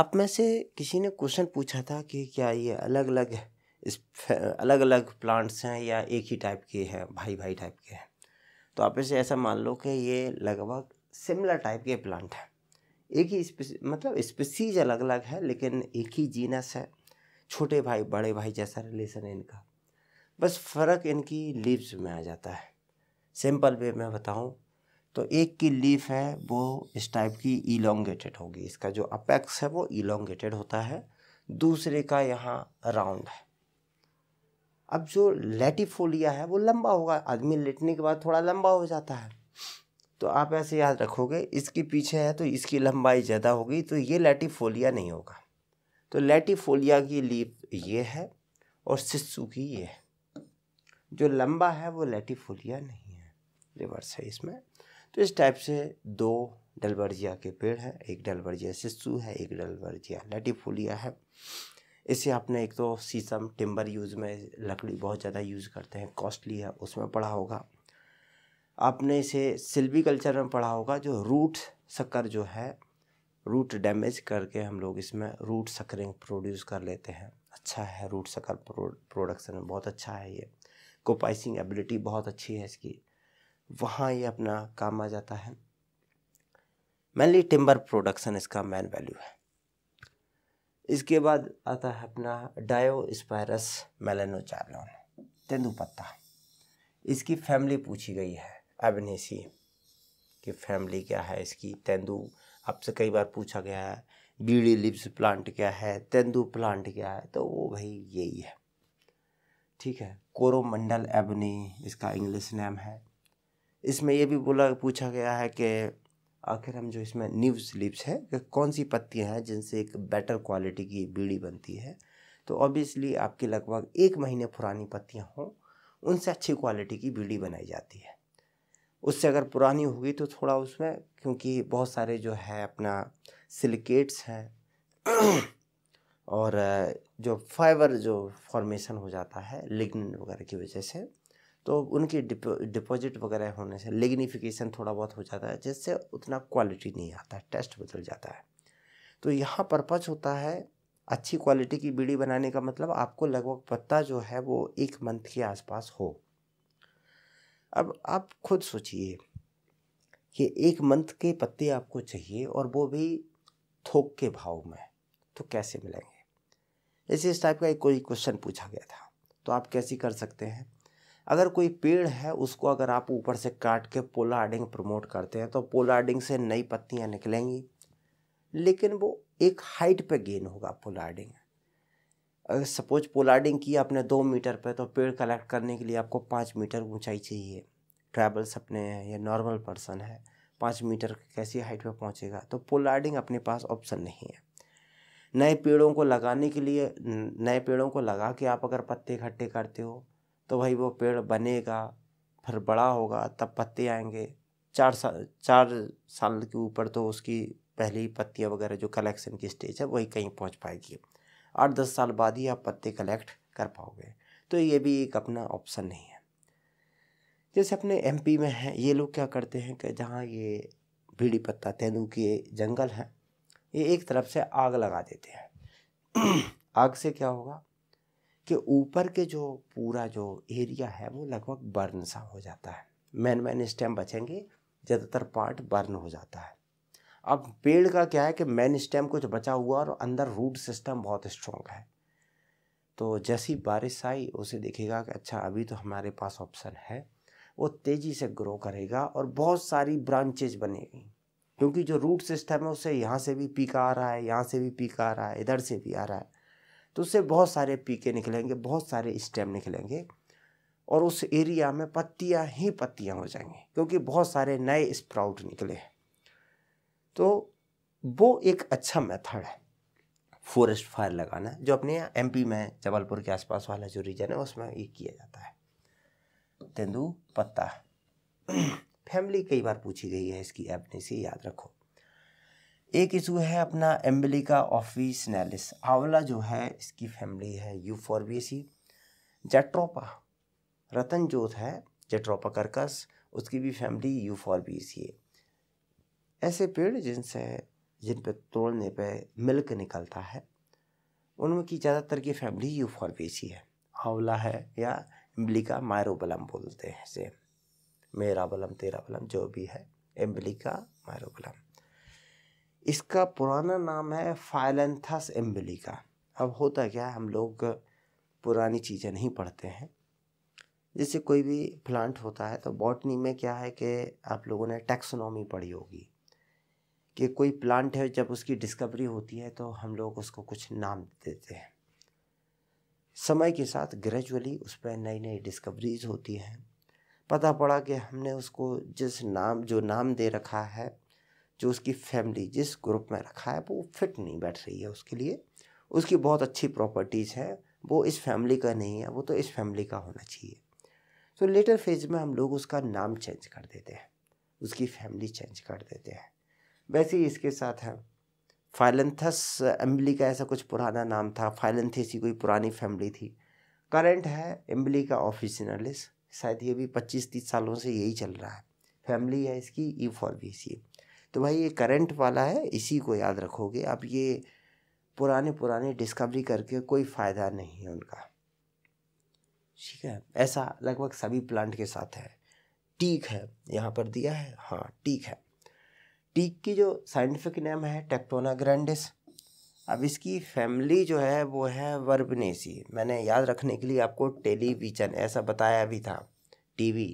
आप में से किसी ने क्वेश्चन पूछा था कि क्या ये अलग अलग है इस अलग अलग प्लांट्स हैं या एक ही टाइप के हैं भाई भाई टाइप के हैं तो आप इसे ऐसा मान लो कि ये लगभग सिमिलर टाइप के प्लांट हैं एक ही स्पीसी मतलब स्पीसीज अलग अलग है लेकिन एक ही जीनस है छोटे भाई बड़े भाई जैसा रिलेशन है इनका बस फ़र्क इनकी लीव्स में आ जाता है सिंपल वे में बताऊँ तो एक की लीफ है वो इस टाइप की इलोंगेटेड होगी इसका जो अपेक्स है वो इलोंगेटेड होता है दूसरे का यहाँ राउंड है अब जो लेटिफोलिया है वो लंबा होगा आदमी लेटने के बाद थोड़ा लंबा हो जाता है तो आप ऐसे याद रखोगे इसके पीछे है तो इसकी लंबाई ज़्यादा होगी तो ये लेटिफोलिया नहीं होगा तो लेटिफोलिया की लीप ये है और सिसु की ये है जो लंबा है वो लेटिफोलिया नहीं है रिवर्स है इसमें तो इस टाइप से दो डलवर्जिया के पेड़ हैं एक डलवर्जिया सिसु है एक डलवर्जिया लेटिफोलिया है इसे आपने एक तो सीसम टिम्बर यूज़ में लकड़ी बहुत ज़्यादा यूज़ करते हैं कॉस्टली है उसमें पढ़ा होगा आपने इसे सिल्वी कल्चर में पढ़ा होगा जो रूट शक्कर जो है रूट डैमेज करके हम लोग इसमें रूट सकरिंग प्रोड्यूस कर लेते हैं अच्छा है रूट सकर प्रोडक्शन में बहुत अच्छा है ये कोपाइसिंग एबिलिटी बहुत अच्छी है इसकी वहाँ ये अपना काम आ जाता है मेनली टिम्बर प्रोडक्शन इसका मेन वैल्यू है इसके बाद आता है अपना डायोस्पायरस मेलेनोचार्लोन तेंदुपत्ता इसकी फैमिली पूछी गई है एबनेसी कि फैमिली क्या है इसकी तेंदु आपसे कई बार पूछा गया है बीड़ी लिप्स प्लांट क्या है तेंदु प्लांट क्या है तो वो भाई यही है ठीक है कोरोमंडल एबनी इसका इंग्लिश नेम है इसमें यह भी बोला पूछा गया है कि आखिर हम जो इसमें न्यू स्लिप्स है कौन सी पत्तियां हैं जिनसे एक बेटर क्वालिटी की बीड़ी बनती है तो ऑब्वियसली आपकी लगभग एक महीने पुरानी पत्तियां हों उनसे अच्छी क्वालिटी की बीड़ी बनाई जाती है उससे अगर पुरानी होगी तो थोड़ा उसमें क्योंकि बहुत सारे जो है अपना सिलिकेट्स हैं और जो फाइबर जो फॉर्मेशन हो जाता है लिग्न वगैरह की वजह से तो उनकी डिपो डिपॉजिट वगैरह होने से लेग्निफिकेशन थोड़ा बहुत हो जाता है जिससे उतना क्वालिटी नहीं आता टेस्ट बदल जाता है तो यहाँ पर्पज़ होता है अच्छी क्वालिटी की बीड़ी बनाने का मतलब आपको लगभग पत्ता जो है वो एक मंथ के आसपास हो अब आप खुद सोचिए कि एक मंथ के पत्ते आपको चाहिए और वो भी थोक के भाव में तो कैसे मिलेंगे इसी इस टाइप का एक कोई क्वेश्चन पूछा गया था तो आप कैसे कर सकते हैं अगर कोई पेड़ है उसको अगर आप ऊपर से काट के पोलार्डिंग प्रमोट करते हैं तो पोलार्डिंग से नई पत्तियाँ निकलेंगी लेकिन वो एक हाइट पे गेन होगा पोलार्डिंग अगर सपोज पोलार्डिंग की आपने दो मीटर पे तो पेड़ कलेक्ट करने के लिए आपको पाँच मीटर ऊंचाई चाहिए ट्रैवल्स अपने हैं या नॉर्मल पर्सन है पाँच मीटर कैसी हाइट पे पहुंचेगा तो पोलार्डिंग अपने पास ऑप्शन नहीं है नए पेड़ों को लगाने के लिए नए पेड़ों को लगा के आप अगर पत्ते इकट्ठे करते हो तो भाई वो पेड़ बनेगा फिर बड़ा होगा तब पत्ते आएंगे चार साल चार साल के ऊपर तो उसकी पहली पत्तियाँ वगैरह जो कलेक्शन की स्टेज है वही कहीं पहुंच पाएगी आठ दस साल बाद ही आप पत्ते कलेक्ट कर पाओगे तो ये भी एक अपना ऑप्शन नहीं है जैसे अपने एमपी में है ये लोग क्या करते हैं कि जहाँ ये भीड़ी पत्ता तेंदू के जंगल है ये एक तरफ से आग लगा देते हैं आग से क्या होगा कि ऊपर के जो पूरा जो एरिया है वो लगभग बर्न सा हो जाता है मैन मैन स्टेम बचेंगे ज़्यादातर पार्ट बर्न हो जाता है अब पेड़ का क्या है कि मैन स्टेम कुछ बचा हुआ और अंदर रूट सिस्टम बहुत स्ट्रॉन्ग है तो जैसी बारिश आई उसे देखेगा कि अच्छा अभी तो हमारे पास ऑप्शन है वो तेज़ी से ग्रो करेगा और बहुत सारी ब्रांचेज बनेगी क्योंकि जो रूट सिस्टम है उसे यहाँ से भी पीक आ रहा है यहाँ से भी पीक आ रहा है इधर से भी आ रहा है तो उससे बहुत सारे पीके निकलेंगे बहुत सारे स्टेम निकलेंगे और उस एरिया में पत्तियां ही पत्तियां हो जाएंगी क्योंकि बहुत सारे नए स्प्राउट निकले हैं तो वो एक अच्छा मेथड है फॉरेस्ट फायर लगाना जो अपने यहाँ एम में जबलपुर के आसपास वाला जो रीजन है उसमें ये किया जाता है तेंदू पत्ता फैमिली कई बार पूछी गई है इसकी ऐप ने याद रखो एक इशू है अपना एम्बलिका ऑफिस नैलिस आंवला जो है इसकी फैमिली है यू फॉरबीसी जेट्रोपा रतन जोत है जेट्रोपा कर्कस उसकी भी फैमिली यू है ऐसे पेड़ जिनसे जिन पर तोड़ने पे मिल्क निकलता है उनमें की ज़्यादातर की फैमिली यू फॉरबीसी है आंवला है या एम्बलिका मायरोबलम बोलते हैं इसे मेरा बलम तेरा बलम जो भी है एम्बलिका मायरोबलम इसका पुराना नाम है फाइलेंथस का अब होता क्या है हम लोग पुरानी चीज़ें नहीं पढ़ते हैं जैसे कोई भी प्लांट होता है तो बॉटनी में क्या है कि आप लोगों ने टैक्सोनॉमी पढ़ी होगी कि कोई प्लांट है जब उसकी डिस्कवरी होती है तो हम लोग उसको कुछ नाम देते हैं समय के साथ ग्रेजुअली उस पर नई नई डिस्कवरीज होती हैं पता पड़ा कि हमने उसको जिस नाम जो नाम दे रखा है जो उसकी फैमिली जिस ग्रुप में रखा है वो फिट नहीं बैठ रही है उसके लिए उसकी बहुत अच्छी प्रॉपर्टीज़ हैं वो इस फैमिली का नहीं है वो तो इस फैमिली का होना चाहिए तो लेटर फेज में हम लोग उसका नाम चेंज कर देते हैं उसकी फैमिली चेंज कर देते हैं वैसे ही इसके साथ है फाइलेंथस एम्बली का ऐसा कुछ पुराना नाम था फाइलेंथिस की कोई पुरानी फैमिली थी करंट है एम्बली का ऑफिसिनलिस शायद ये भी पच्चीस तीस सालों से यही चल रहा है फैमिली है इसकी ई फॉर बी सी तो भाई ये करंट वाला है इसी को याद रखोगे आप ये पुराने पुराने डिस्कवरी करके कोई फ़ायदा नहीं है उनका ठीक है ऐसा लगभग सभी प्लांट के साथ है टीक है यहाँ पर दिया है हाँ टीक है टीक की जो साइंटिफिक नेम है टेक्टोना ग्रैंडिस अब इसकी फैमिली जो है वो है वर्बनेसी मैंने याद रखने के लिए आपको टेलीविजन ऐसा बताया भी था टीवी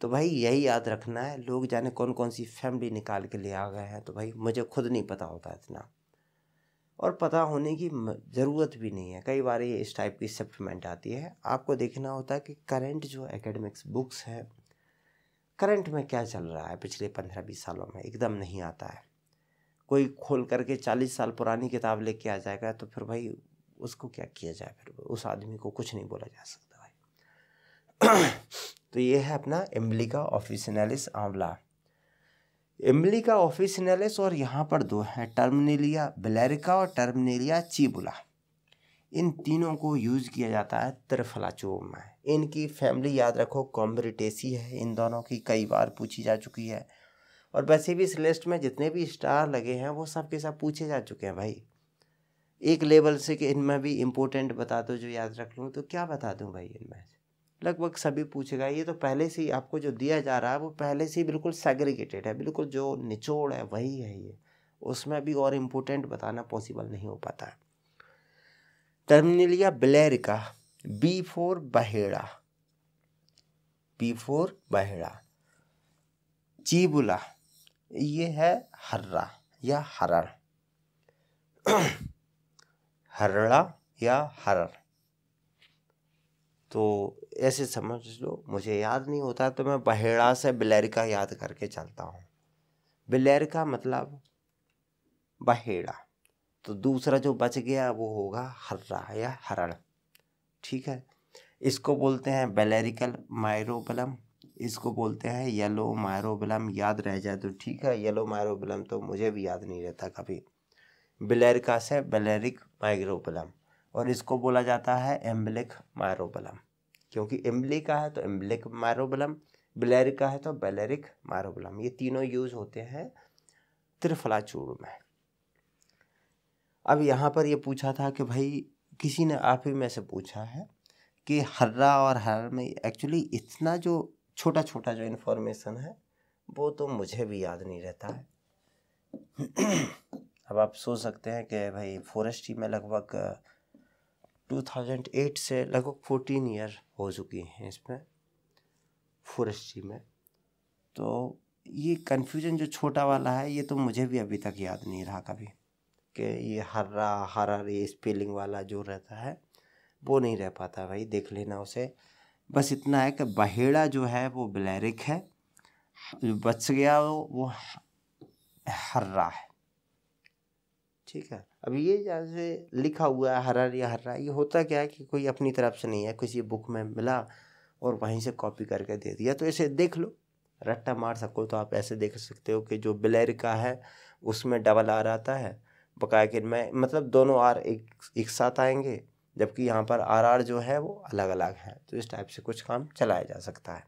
तो भाई यही याद रखना है लोग जाने कौन कौन सी फैमिली निकाल के ले आ गए हैं तो भाई मुझे खुद नहीं पता होता इतना और पता होने की ज़रूरत भी नहीं है कई बार ये इस टाइप की सप्लीमेंट आती है आपको देखना होता है कि करंट जो एकेडमिक्स बुक्स है करंट में क्या चल रहा है पिछले पंद्रह बीस सालों में एकदम नहीं आता है कोई खोल करके चालीस साल पुरानी किताब लेके आ जाएगा तो फिर भाई उसको क्या किया जाए फिर उस आदमी को कुछ नहीं बोला जा सकता भाई तो ये है अपना एम्बलिका ऑफिसनेलिस आंवला एम्बलिका ऑफिसनेलिस और यहाँ पर दो हैं टर्मनेलिया बलैरिका और टर्मनेलिया चीबुला इन तीनों को यूज़ किया जाता है त्रिफलाचो में इनकी फैमिली याद रखो कॉम्ब्रिटेसी है इन दोनों की कई बार पूछी जा चुकी है और वैसे भी इस लिस्ट में जितने भी स्टार लगे हैं वो सब के सब पूछे जा चुके हैं भाई एक लेवल से कि इनमें भी इम्पोर्टेंट बता दो जो याद रख लूँ तो क्या बता दूँ भाई इनमें से लगभग सभी पूछेगा ये तो पहले से ही आपको जो दिया जा रहा है वो पहले से ही बिल्कुल सेग्रीगेटेड है बिल्कुल जो निचोड़ है वही है ये उसमें भी और इम्पोर्टेंट बताना पॉसिबल नहीं हो पाता है टर्मिनलिया का बी फोर बहेड़ा बी फोर बहेड़ा चीबुला ये है हर्रा या हरर हर्रा या हरर तो ऐसे समझ लो मुझे याद नहीं होता तो मैं बहेड़ा से बिलेरिका याद करके चलता हूँ बिलेरिका मतलब बहेड़ा तो दूसरा जो बच गया वो होगा हर्रा या हरण ठीक है इसको बोलते हैं बेलेरिकल मायरोबलम इसको बोलते हैं येलो मायरोबलम याद रह जाए तो ठीक है येलो मायरोबलम तो मुझे भी याद नहीं रहता कभी बिलेरिका से बेलेरिक माइग्रोबलम और इसको बोला जाता है एम्बलिक मायरोबलम क्योंकि एम्बली का है तो एम्बलिक मायरोबलम बिलेरिक का है तो बेलेरिक मायरोबलम ये तीनों यूज होते हैं त्रिफला चूर्ण में अब यहाँ पर ये पूछा था कि भाई किसी ने आप ही में से पूछा है कि हर्रा और हर में एक्चुअली इतना जो छोटा छोटा जो इन्फॉर्मेशन है वो तो मुझे भी याद नहीं रहता है अब आप सोच सकते हैं कि भाई फॉरेस्ट्री में लगभग 2008 से लगभग 14 ईयर हो चुकी हैं इसमें फॉरेस्ट्री में तो ये कन्फ्यूजन जो छोटा वाला है ये तो मुझे भी अभी तक याद नहीं रहा कभी कि ये हर्रा हरा ये स्पेलिंग वाला जो रहता है वो नहीं रह पाता भाई देख लेना उसे बस इतना है कि बहेड़ा जो है वो ब्लैरिक है जो बच गया वो वो हर्रा है ठीक है अब ये जैसे लिखा हुआ है हरा या हर्रा ये होता क्या है कि कोई अपनी तरफ से नहीं है किसी बुक में मिला और वहीं से कॉपी करके दे दिया तो इसे देख लो रट्टा मार सको तो आप ऐसे देख सकते हो कि जो ब्लैर का है उसमें डबल आर आता है बकायकिन में मतलब दोनों आर एक एक साथ आएंगे जबकि यहाँ पर आर आर जो है वो अलग अलग है तो इस टाइप से कुछ काम चलाया जा सकता है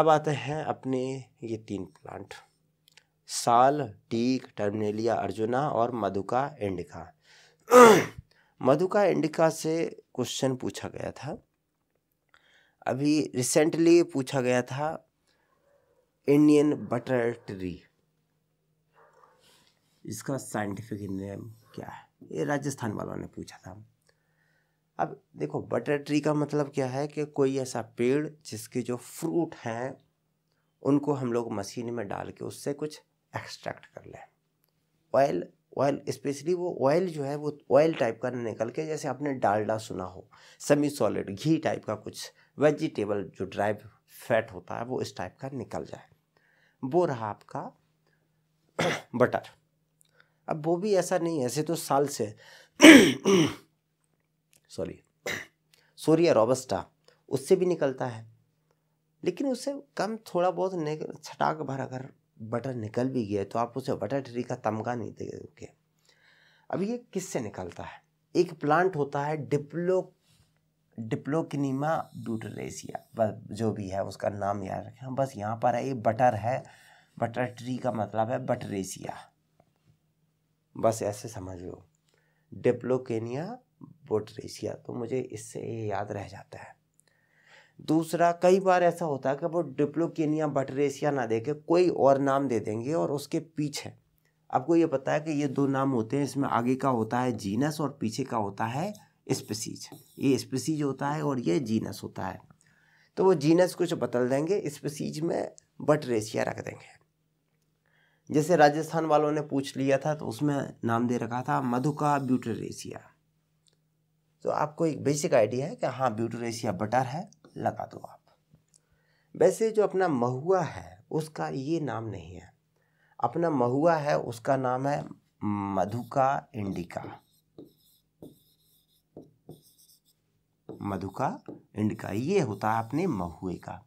अब आते हैं अपने ये तीन प्लांट साल टीक टर्मिनेलिया अर्जुना और मधुका इंडिका मधुका इंडिका से क्वेश्चन पूछा गया था अभी रिसेंटली पूछा गया था इंडियन बटर ट्री इसका साइंटिफिक नेम क्या है ये राजस्थान वालों ने पूछा था अब देखो बटर ट्री का मतलब क्या है कि कोई ऐसा पेड़ जिसके जो फ्रूट हैं उनको हम लोग मशीन में डाल के उससे कुछ एक्सट्रैक्ट कर लें ऑयल ऑयल स्पेशली वो ऑयल जो है वो ऑयल टाइप का निकल के जैसे आपने डालडा सुना हो सेमी सॉलिड घी टाइप का कुछ वेजिटेबल जो ड्राई फैट होता है वो इस टाइप का निकल जाए वो रहा आपका बटर अब वो भी ऐसा नहीं ऐसे तो साल से सॉरी सोरिया रोबस्टा उससे भी निकलता है लेकिन उससे कम थोड़ा बहुत छटाक भर अगर बटर निकल भी गया तो आप उसे बटर ट्री का तमगा नहीं दोगे अब ये किससे निकलता है एक प्लांट होता है डिप्लो डिप्लोकनीमा बस जो भी है उसका नाम याद रखें हाँ, बस यहाँ पर है ये बटर है बटर ट्री का मतलब है बटरेसिया बस ऐसे समझ लो डिप्लोकेनिया बोटरेसिया तो मुझे इससे ये याद रह जाता है दूसरा कई बार ऐसा होता है कि वो डिप्लोकेनिया बटरेसिया ना दे के कोई और नाम दे देंगे और उसके पीछे आपको ये पता है कि ये दो नाम होते हैं इसमें आगे का होता है जीनस और पीछे का होता है स्पेसीज ये स्पेसीज होता है और ये जीनस होता है तो वो जीनस कुछ बदल देंगे स्पेसीज में बटरेसिया रख देंगे जैसे राजस्थान वालों ने पूछ लिया था तो उसमें नाम दे रखा था मधुका ब्यूटरेसिया तो आपको एक बेसिक आइडिया है कि हाँ ब्यूटरेसिया बटर है लगा दो आप वैसे जो अपना महुआ है उसका ये नाम नहीं है अपना महुआ है उसका नाम है मधुका इंडिका मधुका इंडिका ये होता है अपने महुए का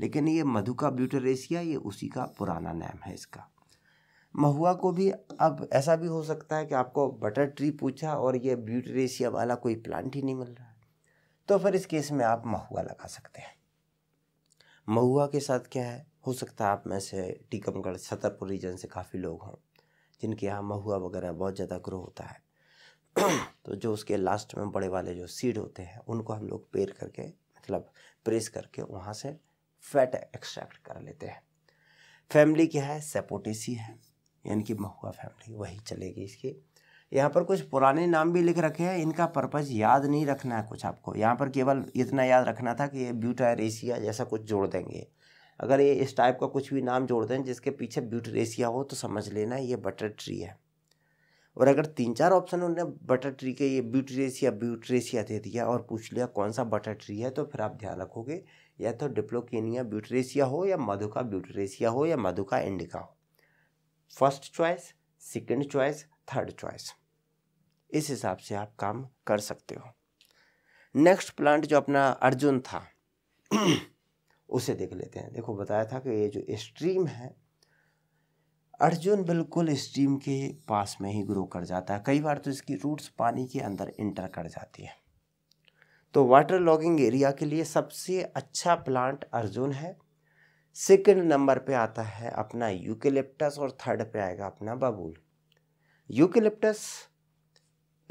लेकिन ये मधुका ब्यूटरेसिया ये उसी का पुराना नाम है इसका महुआ को भी अब ऐसा भी हो सकता है कि आपको बटर ट्री पूछा और ये ब्यूटरेसिया वाला कोई प्लांट ही नहीं मिल रहा तो फिर इस केस में आप महुआ लगा सकते हैं महुआ के साथ क्या है हो सकता है आप में से टीकमगढ़ छतरपुर रीजन से काफ़ी लोग हों जिनके यहाँ महुआ वगैरह बहुत ज़्यादा ग्रो होता है तो जो उसके लास्ट में बड़े वाले जो सीड होते हैं उनको हम लोग पेर करके मतलब प्रेस करके वहाँ से फैट एक्सट्रैक्ट कर लेते हैं फैमिली क्या है सेपोटेसी है यानी कि महुआ फैमिली वही चलेगी इसकी यहाँ पर कुछ पुराने नाम भी लिख रखे हैं इनका पर्पज़ याद नहीं रखना है कुछ आपको यहाँ पर केवल इतना याद रखना था कि ये ब्यूटायरेसिया जैसा कुछ जोड़ देंगे अगर ये इस टाइप का कुछ भी नाम जोड़ दें जिसके पीछे ब्यूटरेसिया हो तो समझ लेना ये बटर ट्री है और अगर तीन चार ऑप्शन उन्हें बटर ट्री के ये ब्यूटरेसिया ब्यूटरेसिया दे दिया और पूछ लिया कौन सा बटर ट्री है तो फिर आप ध्यान रखोगे या तो डिप्लोकेनिया ब्यूटरेसिया हो या मधुका ब्यूटरेसिया हो या मधुका इंडिका हो first choice second choice third choice इस हिसाब से आप काम कर सकते हो नेक्स्ट प्लांट जो अपना अर्जुन था उसे देख लेते हैं देखो बताया था कि ये जो स्ट्रीम है अर्जुन बिल्कुल स्ट्रीम के पास में ही ग्रो कर जाता है कई बार तो इसकी रूट्स पानी के अंदर इंटर कर जाती है तो वाटर लॉगिंग एरिया के लिए सबसे अच्छा प्लांट अर्जुन है सेकंड नंबर पे आता है अपना यूकेलिप्टस और थर्ड पे आएगा अपना बबूल यूकेलिप्टस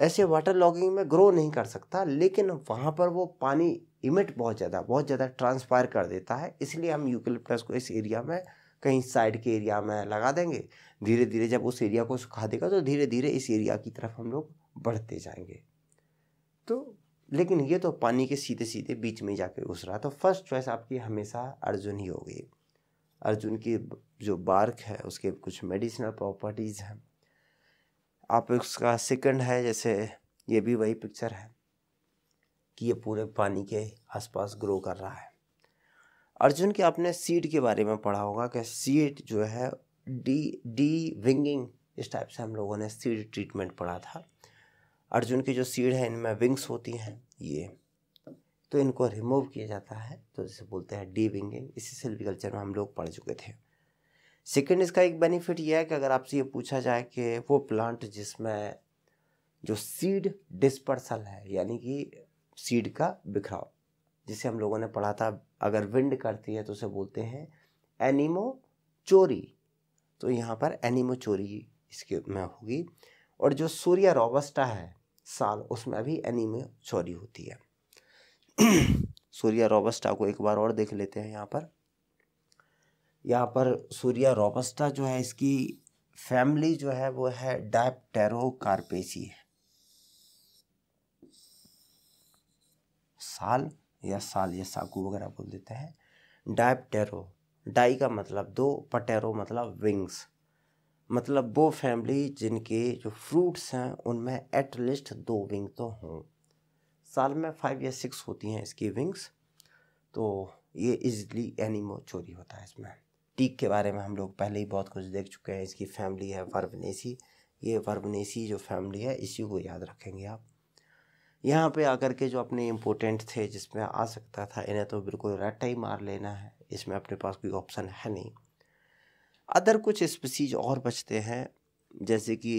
ऐसे वाटर लॉगिंग में ग्रो नहीं कर सकता लेकिन वहाँ पर वो पानी इमिट बहुत ज़्यादा बहुत ज़्यादा ट्रांसफायर कर देता है इसलिए हम यूकिलिप्टस को इस एरिया में कहीं साइड के एरिया में लगा देंगे धीरे धीरे जब उस एरिया को सुखा देगा तो धीरे धीरे इस एरिया की तरफ हम लोग बढ़ते जाएंगे तो लेकिन ये तो पानी के सीधे सीधे बीच में जाके घुस रहा तो फर्स्ट चॉइस आपकी हमेशा अर्जुन ही होगी अर्जुन की जो बार्क है उसके कुछ मेडिसिनल प्रॉपर्टीज़ हैं आप उसका सेकंड है जैसे ये भी वही पिक्चर है कि ये पूरे पानी के आसपास ग्रो कर रहा है अर्जुन के आपने सीड के बारे में पढ़ा होगा कि सीड जो है डी डी विंगिंग इस टाइप से हम लोगों ने सीड ट्रीटमेंट पढ़ा था अर्जुन की जो सीड है इनमें विंग्स होती हैं ये तो इनको रिमूव किया जाता है तो जैसे बोलते हैं डी विंगिंग इसी सेल्विकल्चर में हम लोग पढ़ चुके थे सेकेंड इसका एक बेनिफिट यह है कि अगर आपसे ये पूछा जाए कि वो प्लांट जिसमें जो सीड डिस्पर्सल है यानी कि सीड का बिखराव जिसे हम लोगों ने पढ़ा था अगर विंड करती है तो उसे बोलते हैं एनिमो चोरी तो यहाँ पर एनिमो चोरी इसके में होगी और जो सूर्य रोबस्टा है साल उसमें भी एनिमो चोरी होती है सूर्य रोबस्टा को एक बार और देख लेते हैं यहाँ पर यहाँ पर सूर्या रोबस्टा जो है इसकी फैमिली जो है वो है टेरो कार्पेसी है साल या साल या साकू वगैरह बोल देते हैं टेरो डाई का मतलब दो पटेरो मतलब विंग्स मतलब वो फैमिली जिनके जो फ्रूट्स हैं उनमें एटलीस्ट दो विंग तो हों साल में फाइव या सिक्स होती हैं इसकी विंग्स तो ये इजली एनिमो चोरी होता है इसमें टीक के बारे में हम लोग पहले ही बहुत कुछ देख चुके हैं इसकी फैमिली है वर्बनेसी ये वर्बनेसी जो फैमिली है इसी को याद रखेंगे आप यहाँ पे आकर के जो अपने इम्पोर्टेंट थे जिसमें आ सकता था इन्हें तो बिल्कुल रट्टा ही मार लेना है इसमें अपने पास कोई ऑप्शन है नहीं अदर कुछ स्पीसीज और बचते हैं जैसे कि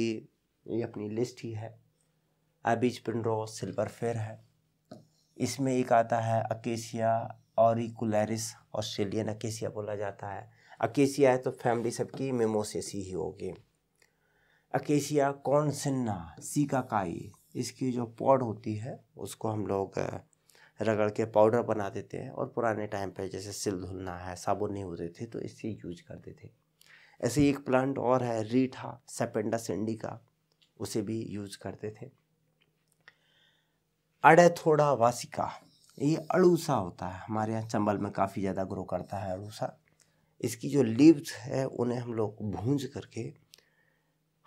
ये अपनी लिस्ट ही है एबिज पिंड्रो सिल्वर फेयर है इसमें एक आता है अकेसिया और ऑस्ट्रेलियन अकेसिया बोला जाता है अकेसिया है तो फैमिली सबकी मेमोसिस ही होगी अकेसिया कॉन्सिन्ना सीकाकाई इसकी जो पौड होती है उसको हम लोग रगड़ के पाउडर बना देते हैं और पुराने टाइम पे जैसे सिल धुलना है साबुन नहीं होते थे तो इसे यूज करते थे ऐसे ही एक प्लांट और है रीठा सेपेंडा सिंडिका उसे भी यूज करते थे थोड़ा वासिका ये अड़ूसा होता है हमारे यहाँ चंबल में काफ़ी ज़्यादा ग्रो करता है अड़ूसा इसकी जो लीव्स है उन्हें हम लोग भूंज करके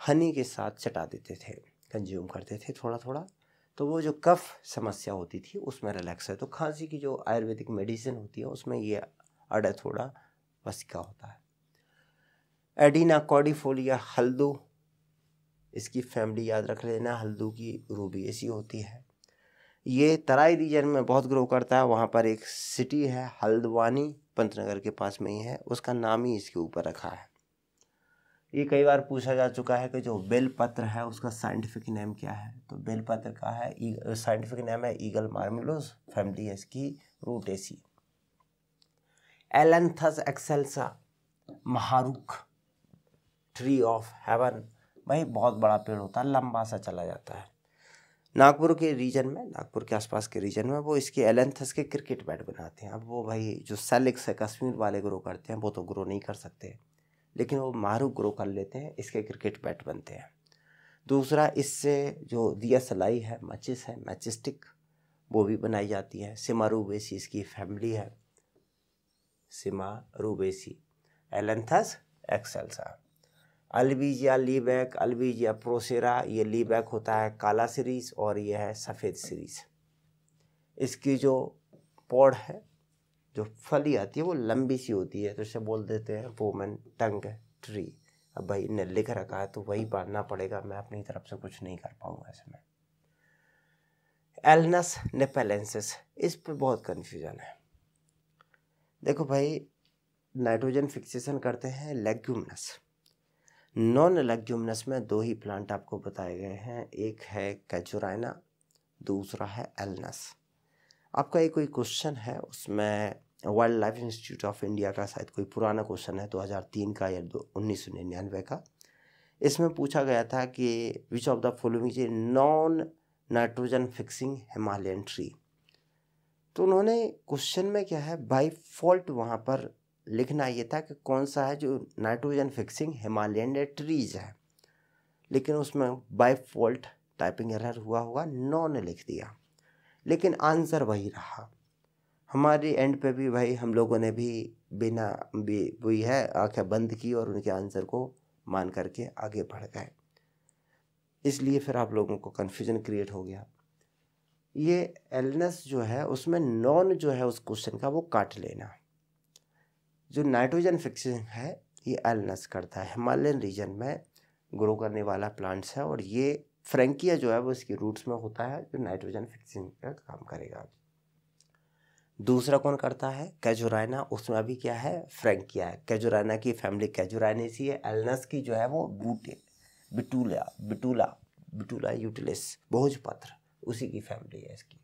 हनी के साथ चटा देते थे कंज्यूम करते थे थोड़ा थोड़ा तो वो जो कफ समस्या होती थी उसमें रिलैक्स है तो खांसी की जो आयुर्वेदिक मेडिसिन होती है उसमें ये अड़ा थोड़ा वसिका होता है एडीना कॉडिफोलिया हल्दू इसकी फैमिली याद रख लेना हल्दू की रूबी ऐसी होती है ये तराई रीजन में बहुत ग्रो करता है वहाँ पर एक सिटी है हल्द्वानी पंतनगर के पास में ही है उसका नाम ही इसके ऊपर रखा है ये कई बार पूछा जा चुका है कि जो बेलपत्र है उसका साइंटिफिक नेम क्या है तो बेलपत्र का है साइंटिफिक नेम है ईगल मार्मिलोस फैमिली है इसकी रूट एसी एलेंथस एक्सेल्सा महारुख ट्री ऑफ हेवन भाई बहुत बड़ा पेड़ होता है लंबा सा चला जाता है नागपुर के रीजन में नागपुर के आसपास के रीजन में वो इसके एलेंथस के क्रिकेट बैट बनाते हैं अब वो भाई जो सेलिक्स है कश्मीर वाले ग्रो करते हैं वो तो ग्रो नहीं कर सकते लेकिन वो मारू ग्रो कर लेते हैं इसके क्रिकेट बैट बनते हैं दूसरा इससे जो दिया सलाई है मचिस है मैचिस्टिक वो भी बनाई जाती है सिमा रूबेसी इसकी फैमिली है सिमा रूबेसी एलेंथस एक्सेलसा अलबीजिया लीबैक अलबीजिया प्रोसेरा ये लीबैक होता है काला सीरीज और यह है सफ़ेद सीरीज इसकी जो पौड़ है जो फली आती है वो लंबी सी होती है तो इसे बोल देते हैं वोमेन टंग ट्री अब भाई ने लिख रखा है तो वही पढ़ना पड़ेगा मैं अपनी तरफ से कुछ नहीं कर पाऊंगा इसमें एलनस नेपेलेंसिस इस पर बहुत कन्फ्यूजन है देखो भाई नाइट्रोजन फिक्सेशन करते हैं लेग्यूमनस नॉन लेग्यूमिनस में दो ही प्लांट आपको बताए गए हैं एक है कैचुराइना दूसरा है एलनस आपका एक कोई क्वेश्चन है उसमें wildlife institute of India का शायद कोई पुराना क्वेश्चन है 2003 का या दो उन्नीस सौ निन्यानवे का इसमें पूछा गया था कि which of the following is non nitrogen fixing Himalayan tree तो उन्होंने क्वेश्चन में क्या है बाई फॉल्ट वहाँ पर लिखना ये था कि कौन सा है जो नाइट्रोजन फिक्सिंग हिमालयन ट्रीज है लेकिन उसमें बाय फॉल्ट टाइपिंग एरर हुआ हुआ नौ ने लिख दिया लेकिन आंसर वही रहा हमारी एंड पे भी भाई हम लोगों ने भी बिना भी वही है आंखें बंद की और उनके आंसर को मान करके आगे बढ़ गए इसलिए फिर आप लोगों को कन्फ्यूजन क्रिएट हो गया ये एलनेस जो है उसमें नॉन जो है उस क्वेश्चन का वो काट लेना जो नाइट्रोजन फिक्सिंग है ये एलनस करता है हिमालयन रीजन में ग्रो करने वाला प्लांट्स है और ये फ्रेंकिया जो है वो इसकी रूट्स में होता है जो नाइट्रोजन फिक्सिंग का काम करेगा दूसरा कौन करता है कैजुराइना उसमें अभी क्या है फ्रेंकिया है कैजुराइना की फैमिली सी है एलनस की जो है वो बूटे बिटूला बिटूला बिटूला यूटिलिस भोजपत्र उसी की फैमिली है इसकी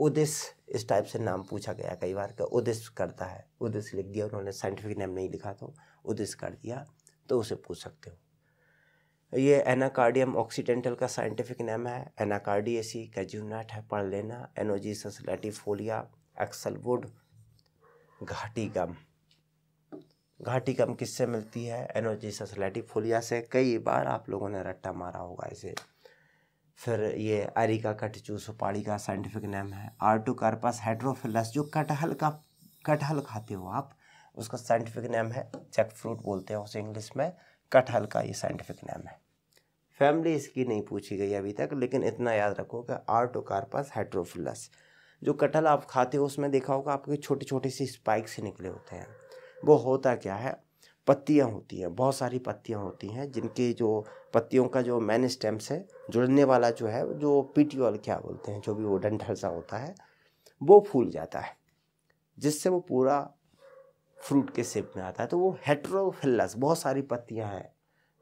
उदिस इस टाइप से नाम पूछा गया कई बार का उदिस करता है उदिस लिख दिया उन्होंने साइंटिफिक नेम नहीं लिखा तो उदिस कर दिया तो उसे पूछ सकते हो ये एनाकार्डियम ऑक्सीडेंटल का साइंटिफिक नेम है एनाकार्डियसी कैज्यूनाट है पढ़ लेना एनोजीसस लेटिफोलिया एक्सलवुड घाटी गम घाटी गम किससे मिलती है एनोजीसस लेटिफोलिया से कई बार आप लोगों ने रट्टा मारा होगा इसे फिर ये एरिका कटचूस पाड़ी का साइंटिफिक नेम है कार्पस हाइड्रोफिलस जो कटहल का कटहल खाते हो आप उसका साइंटिफिक नेम है चेक फ्रूट बोलते हैं उसे इंग्लिश में कटहल का ये साइंटिफिक नेम है फैमिली इसकी नहीं पूछी गई अभी तक लेकिन इतना याद रखो कि कार्पस हाइड्रोफिलस जो कटहल आप खाते हो उसमें देखा होगा आपके छोटे छोटे से स्पाइक से निकले होते हैं वो होता क्या है पत्तियाँ होती हैं बहुत सारी पत्तियाँ होती हैं जिनके जो पत्तियों का जो मैन स्टेम्स है जुड़ने वाला जो है जो पीटियोल क्या बोलते हैं जो भी वो डंठल सा होता है वो फूल जाता है जिससे वो पूरा फ्रूट के शेप में आता है तो वो हेट्रोफिल्लस बहुत सारी पत्तियाँ हैं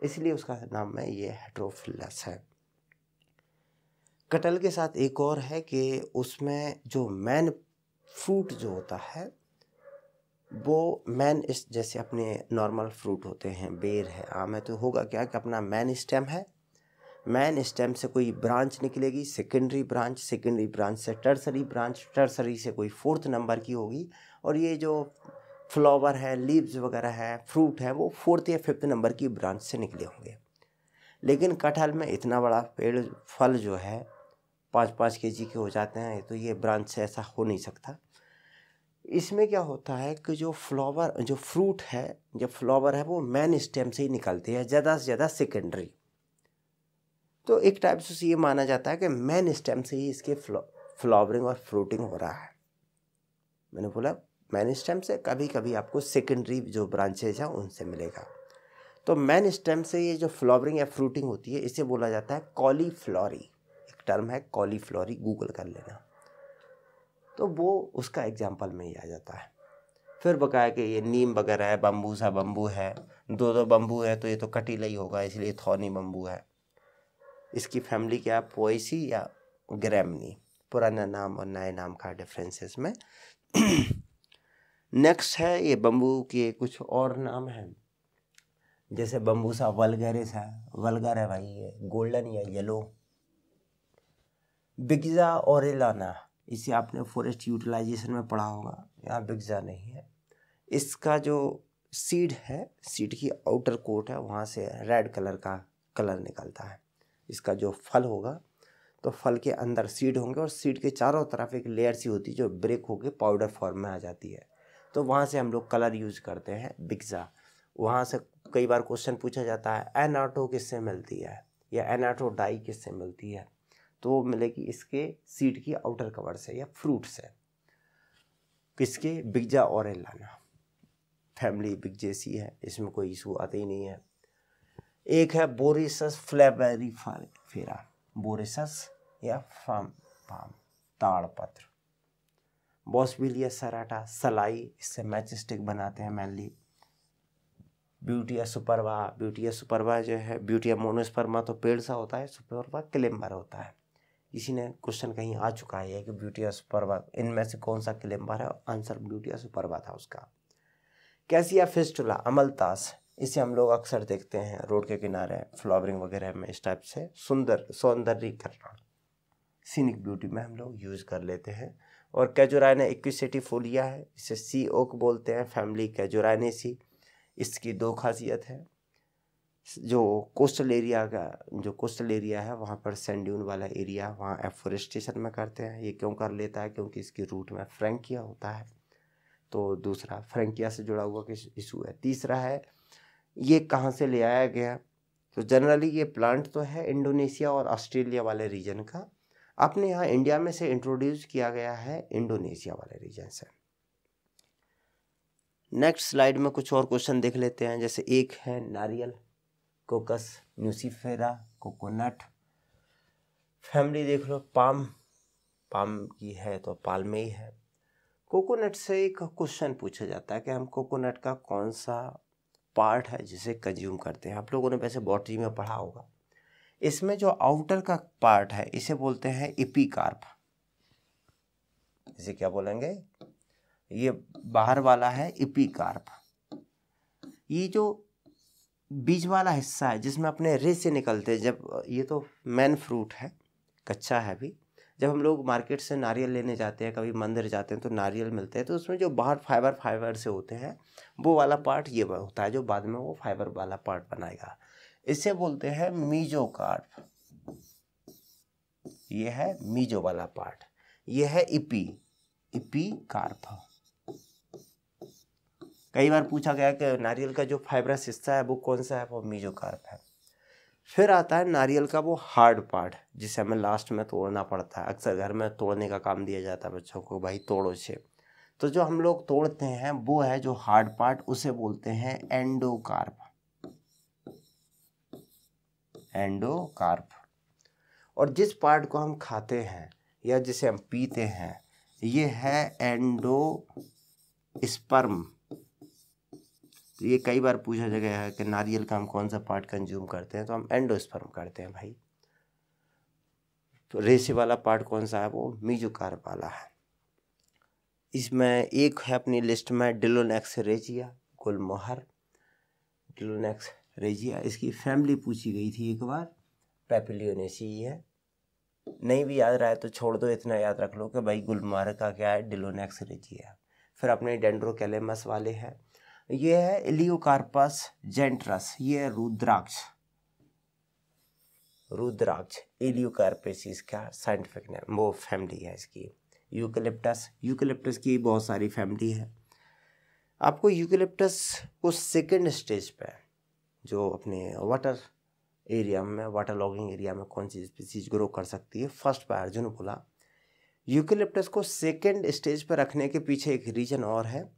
इसलिए उसका नाम है ये हेट्रोफिल्लस है कटल के साथ एक और है कि उसमें जो मैन फ्रूट जो होता है वो मैन जैसे अपने नॉर्मल फ्रूट होते हैं बेर है आम हाँ, है तो होगा क्या कि अपना मैन स्टेम है मैन स्टेम से कोई ब्रांच निकलेगी सेकेंडरी ब्रांच सेकेंडरी ब्रांच से टर्सरी ब्रांच टर्सरी से कोई फोर्थ नंबर की होगी और ये जो फ्लावर है लीव्स वगैरह है फ्रूट है वो फोर्थ या फिफ्थ नंबर की ब्रांच से निकले होंगे लेकिन कटहल में इतना बड़ा पेड़ फल जो है पाँच पाँच के जी के हो जाते हैं तो ये ब्रांच से ऐसा हो नहीं सकता इसमें क्या होता है कि जो फ्लावर जो फ्रूट है जो फ्लावर है वो मैन स्टेम से ही निकलती है ज़्यादा से ज़्यादा सेकेंडरी तो एक टाइप से ये माना जाता है कि मैन स्टेम से ही इसके फ्लावरिंग और फ्रूटिंग हो रहा है मैंने बोला मैन स्टेम से कभी कभी आपको सेकेंडरी जो ब्रांचेज हैं उनसे मिलेगा तो मैन स्टेम से ये जो फ्लावरिंग या फ्रूटिंग होती है इसे बोला जाता है कॉलीफ्लोरी एक टर्म है कॉलीफ्लोरी गूगल कर लेना तो वो उसका एग्जाम्पल में ही आ जाता है फिर बकाया कि ये नीम वगैरह है बम्बू सा बम्बू है दो दो बम्बू है तो ये तो कटीला ही होगा इसलिए थौनी बम्बू है इसकी फैमिली क्या पोइसी या ग्रैमनी पुराना नाम और नए नाम का डिफरेंसेस में नेक्स्ट है ये बम्बू के कुछ और नाम हैं जैसे बम्बूसा वलगरिस है वलगर है भाई ये गोल्डन या येलो बिगजा ओरेलाना इसे आपने फॉरेस्ट यूटिलाइजेशन में पढ़ा होगा यहाँ बिगजा नहीं है इसका जो सीड है सीड की आउटर कोट है वहाँ से रेड कलर का कलर निकलता है इसका जो फल होगा तो फल के अंदर सीड होंगे और सीड के चारों तरफ एक लेयर सी होती है जो ब्रेक होकर पाउडर फॉर्म में आ जाती है तो वहाँ से हम लोग कलर यूज करते हैं बिग्जा वहाँ से कई बार क्वेश्चन पूछा जाता है एनाटो किससे मिलती है या एनाटो डाई किससे मिलती है तो मिलेगी इसके सीड की आउटर कवर से या फ्रूट से किसके बिगजा और लाना फैमिली बिग जैसी है इसमें कोई इशू आते ही नहीं है एक है बोरिसस फल फेरा बोरिसस या फाम पाम ताड़पत्र बॉसविलिया सराटा सलाई इससे मैचस्टिक बनाते हैं mainly butea superba butea superba जो है ब्यूटिया मोनोस्परमा तो पेड़ सा होता है सुपरवा क्लेम्बर होता है किसी ने क्वेश्चन कहीं आ चुका है कि ब्यूटी ऑफ इनमें से कौन सा क्लेम्बर है आंसर ब्यूटी ऑफ था उसका कैसिया फेस्टुला अमलतास इसे हम लोग अक्सर देखते हैं रोड के किनारे फ्लावरिंग वगैरह में इस टाइप से सुंदर सौंदर्य करना सीनिक ब्यूटी में हम लोग यूज़ कर लेते हैं और कैजोराइना इक्विसिटी फोलिया है इसे सी ओक बोलते हैं फैमिली कैजोराइनेसी इसकी दो खासियत है जो कोस्टल एरिया का जो कोस्टल एरिया है वहाँ पर सेंड्यून वाला एरिया वहाँ एफोरेस्टेशन में करते हैं ये क्यों कर लेता है क्योंकि इसकी रूट में फ्रेंकिया होता है तो दूसरा फ्रेंकिया से जुड़ा हुआ किस इशू है तीसरा है ये कहाँ से ले आया गया तो जनरली ये प्लांट तो है इंडोनेशिया और ऑस्ट्रेलिया वाले रीजन का अपने यहाँ इंडिया में से इंट्रोड्यूस किया गया है इंडोनेशिया वाले रीजन से नेक्स्ट स्लाइड में कुछ और क्वेश्चन देख लेते हैं जैसे एक है नारियल कोकस न्यूसीफेरा कोकोनट फैमिली देख लो पाम पाम की है तो पाल में ही है कोकोनट से एक क्वेश्चन पूछा जाता है कि हम कोकोनट का कौन सा पार्ट है जिसे कंज्यूम करते हैं आप लोगों ने वैसे बॉटरी में पढ़ा होगा इसमें जो आउटर का पार्ट है इसे बोलते हैं इपीकार्प इसे क्या बोलेंगे ये बाहर वाला है इपीकार्प ये जो बीज वाला हिस्सा है जिसमें अपने रे से निकलते हैं जब ये तो मैन फ्रूट है कच्चा है अभी जब हम लोग मार्केट से नारियल लेने जाते हैं कभी मंदिर जाते हैं तो नारियल मिलते हैं तो उसमें जो बाहर फाइबर फाइबर से होते हैं वो वाला पार्ट ये होता है जो बाद में वो फाइबर वाला पार्ट बनाएगा इसे बोलते हैं मीजो कार्प ये है मीजो वाला पार्ट ये है इपी इपी कार्प कई बार पूछा गया कि नारियल का जो फाइबरस हिस्सा है वो कौन सा है वो मीजोकार्प है फिर आता है नारियल का वो हार्ड पार्ट जिसे हमें लास्ट में तोड़ना पड़ता है अक्सर घर में तोड़ने का काम दिया जाता है बच्चों को भाई तोड़ो से तो जो हम लोग तोड़ते हैं वो है जो हार्ड पार्ट उसे बोलते हैं एंडोकार्प एंडोकार्प और जिस पार्ट को हम खाते हैं या जिसे हम पीते हैं ये है एंडो स्पर्म तो ये कई बार पूछा गया है कि नारियल का हम कौन सा पार्ट कंज्यूम करते हैं तो हम एंडोस्पर्म करते हैं भाई तो रेसे वाला पार्ट कौन सा है वो मीजोकार वाला है इसमें एक है अपनी लिस्ट में डिलोनेक्स रेजिया गुलमोहर डिलोनेक्स रेजिया इसकी फैमिली पूछी गई थी एक बार पेपिलियोनेसी ही है नहीं भी याद रहा है तो छोड़ दो इतना याद रख लो कि भाई गुलमोहर का क्या है डिलोनेक्स रेजिया फिर अपने डेंड्रोकेलेमस वाले हैं ये है एलियोकार्पस जेंट्रस ये है रुद्राक्ष रुद्राक्ष एलियोकार्पस इसका साइंटिफिक नेम वो फैमिली है इसकी यूकलिप्टस यूकलिप्टस की बहुत सारी फैमिली है आपको यूकलिप्टस को सेकेंड स्टेज पे जो अपने वाटर एरिया में वाटर लॉगिंग एरिया में कौन सी स्पीसीज ग्रो कर सकती है फर्स्ट पर अर्जुन बोला यूकलिप्टस को सेकेंड स्टेज पर रखने के पीछे एक रीजन और है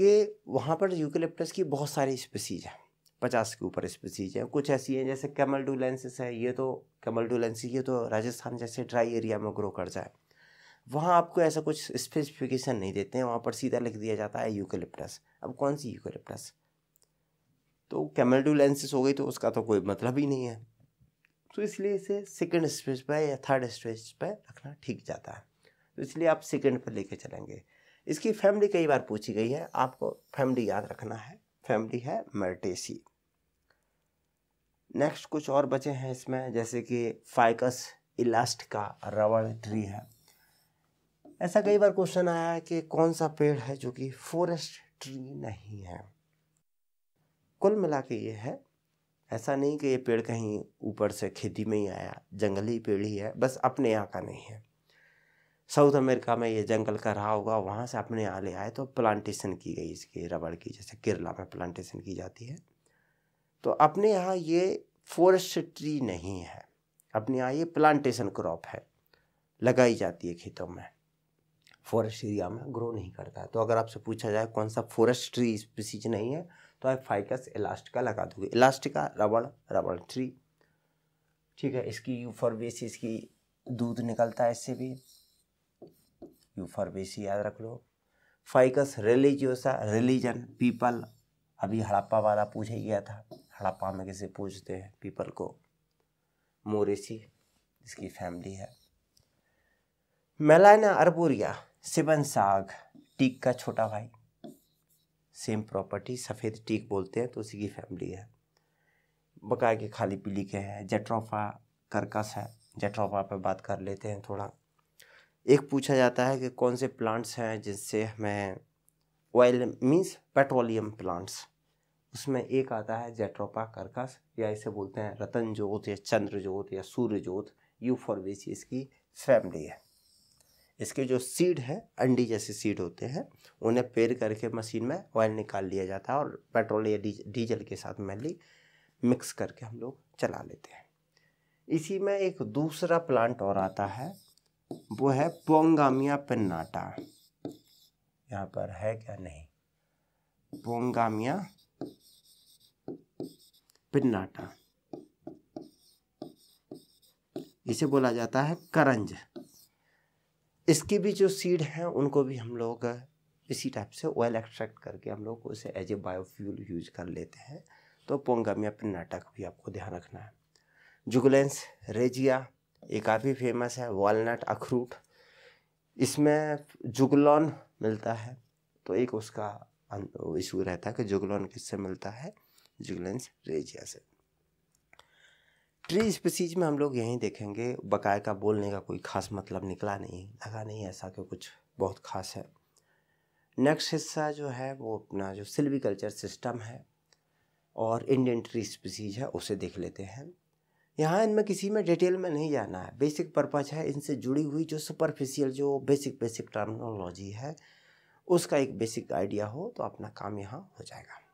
कि वहाँ पर यूकेलिप्टस की बहुत सारी स्पीसीज हैं पचास के ऊपर स्पीसीज हैं कुछ ऐसी हैं जैसे डू डूलेंसिस है ये तो डू लेंसेज ये तो राजस्थान जैसे ड्राई एरिया में ग्रो कर जाए वहाँ आपको ऐसा कुछ स्पेसिफिकेशन नहीं देते हैं वहाँ पर सीधा लिख दिया जाता है यूकलिप्टस अब कौन सी यूकलिप्टस तो कैमल लेंसेस हो गई तो उसका तो कोई मतलब ही नहीं है तो इसलिए इसे सेकेंड स्टेज पर या थर्ड स्टेज पर रखना ठीक जाता है तो इसलिए आप सेकेंड पर लेके चलेंगे इसकी फैमिली कई बार पूछी गई है आपको फैमिली याद रखना है फैमिली है मर्टेसी नेक्स्ट कुछ और बचे हैं इसमें जैसे कि फाइकस इलास्ट का रबड़ ट्री है ऐसा कई बार क्वेश्चन आया है कि कौन सा पेड़ है जो कि फॉरेस्ट ट्री नहीं है कुल मिला के ये है ऐसा नहीं कि ये पेड़ कहीं ऊपर से खेती में ही आया जंगली पेड़ ही है बस अपने यहाँ का नहीं है साउथ अमेरिका में ये जंगल का रहा होगा वहाँ से अपने यहाँ ले आए तो प्लांटेशन की गई इसकी रबड़ की जैसे केरला में प्लांटेशन की जाती है तो अपने यहाँ ये फॉरेस्ट ट्री नहीं है अपने यहाँ ये प्लांटेशन क्रॉप है लगाई जाती है खेतों में फॉरेस्ट एरिया में ग्रो नहीं करता है तो अगर आपसे पूछा जाए कौन सा फॉरेस्ट ट्री स्पीसीज नहीं है तो आप फाइकस इलास्टिका लगा दोगे इलास्टिका रबड़ रबड़ ट्री ठीक है इसकी फॉर बेसिस की दूध निकलता है इससे भी यू फॉर याद रख लो फाइकस रिलीजियोसा रिलीजन पीपल अभी हड़प्पा वाला पूछा ही गया था हड़प्पा में किसे पूछते हैं पीपल को मोरेसी इसकी फैमिली है मेलाना अरबोरिया सिवन साग टीक का छोटा भाई सेम प्रॉपर्टी सफ़ेद टीक बोलते हैं तो उसी की फैमिली है बकाए के खाली पीली के हैं जेट्रोफा करकस है जेट्रोफा पर बात कर लेते हैं थोड़ा एक पूछा जाता है कि कौन से प्लांट्स हैं जिससे हमें ऑयल मीन्स पेट्रोलियम प्लांट्स उसमें एक आता है जेट्रोपा कर्कस या इसे बोलते हैं रतन जोत या चंद्र जोत या सूर्य जोत यूफोरबेसी इसकी फैमिली है इसके जो सीड है अंडी जैसे सीड होते हैं उन्हें पेर करके मशीन में ऑयल निकाल लिया जाता है और पेट्रोल या डीजल के साथ मैली मिक्स करके हम लोग चला लेते हैं इसी में एक दूसरा प्लांट और आता है वो है पोंगामिया पन्नाटा यहाँ पर है क्या नहीं पोंगामिया पन्नाटा इसे बोला जाता है करंज इसकी भी जो सीड है उनको भी हम लोग इसी टाइप से ऑयल एक्सट्रैक्ट करके हम लोग उसे एज ए बायोफ्यूल यूज कर लेते हैं तो पोंगामिया पन्नाटा का भी आपको ध्यान रखना है जुगलेंस रेजिया ये काफ़ी फेमस है वॉलनट अखरूट इसमें जुगलॉन मिलता है तो एक उसका इशू अं, रहता है कि जुगलॉन किससे मिलता है जुगलेंस रेजिया से ट्री स्पीसीज में हम लोग यहीं देखेंगे बकाय का बोलने का कोई खास मतलब निकला नहीं लगा नहीं ऐसा कि कुछ बहुत खास है नेक्स्ट हिस्सा जो है वो अपना जो कल्चर सिस्टम है और इंडियन ट्री स्पीसीज है उसे देख लेते हैं यहाँ इनमें किसी में डिटेल में नहीं जाना है बेसिक पर्पज है इनसे जुड़ी हुई जो सुपरफिशियल जो बेसिक बेसिक टर्मिनोलॉजी है उसका एक बेसिक आइडिया हो तो अपना काम यहाँ हो जाएगा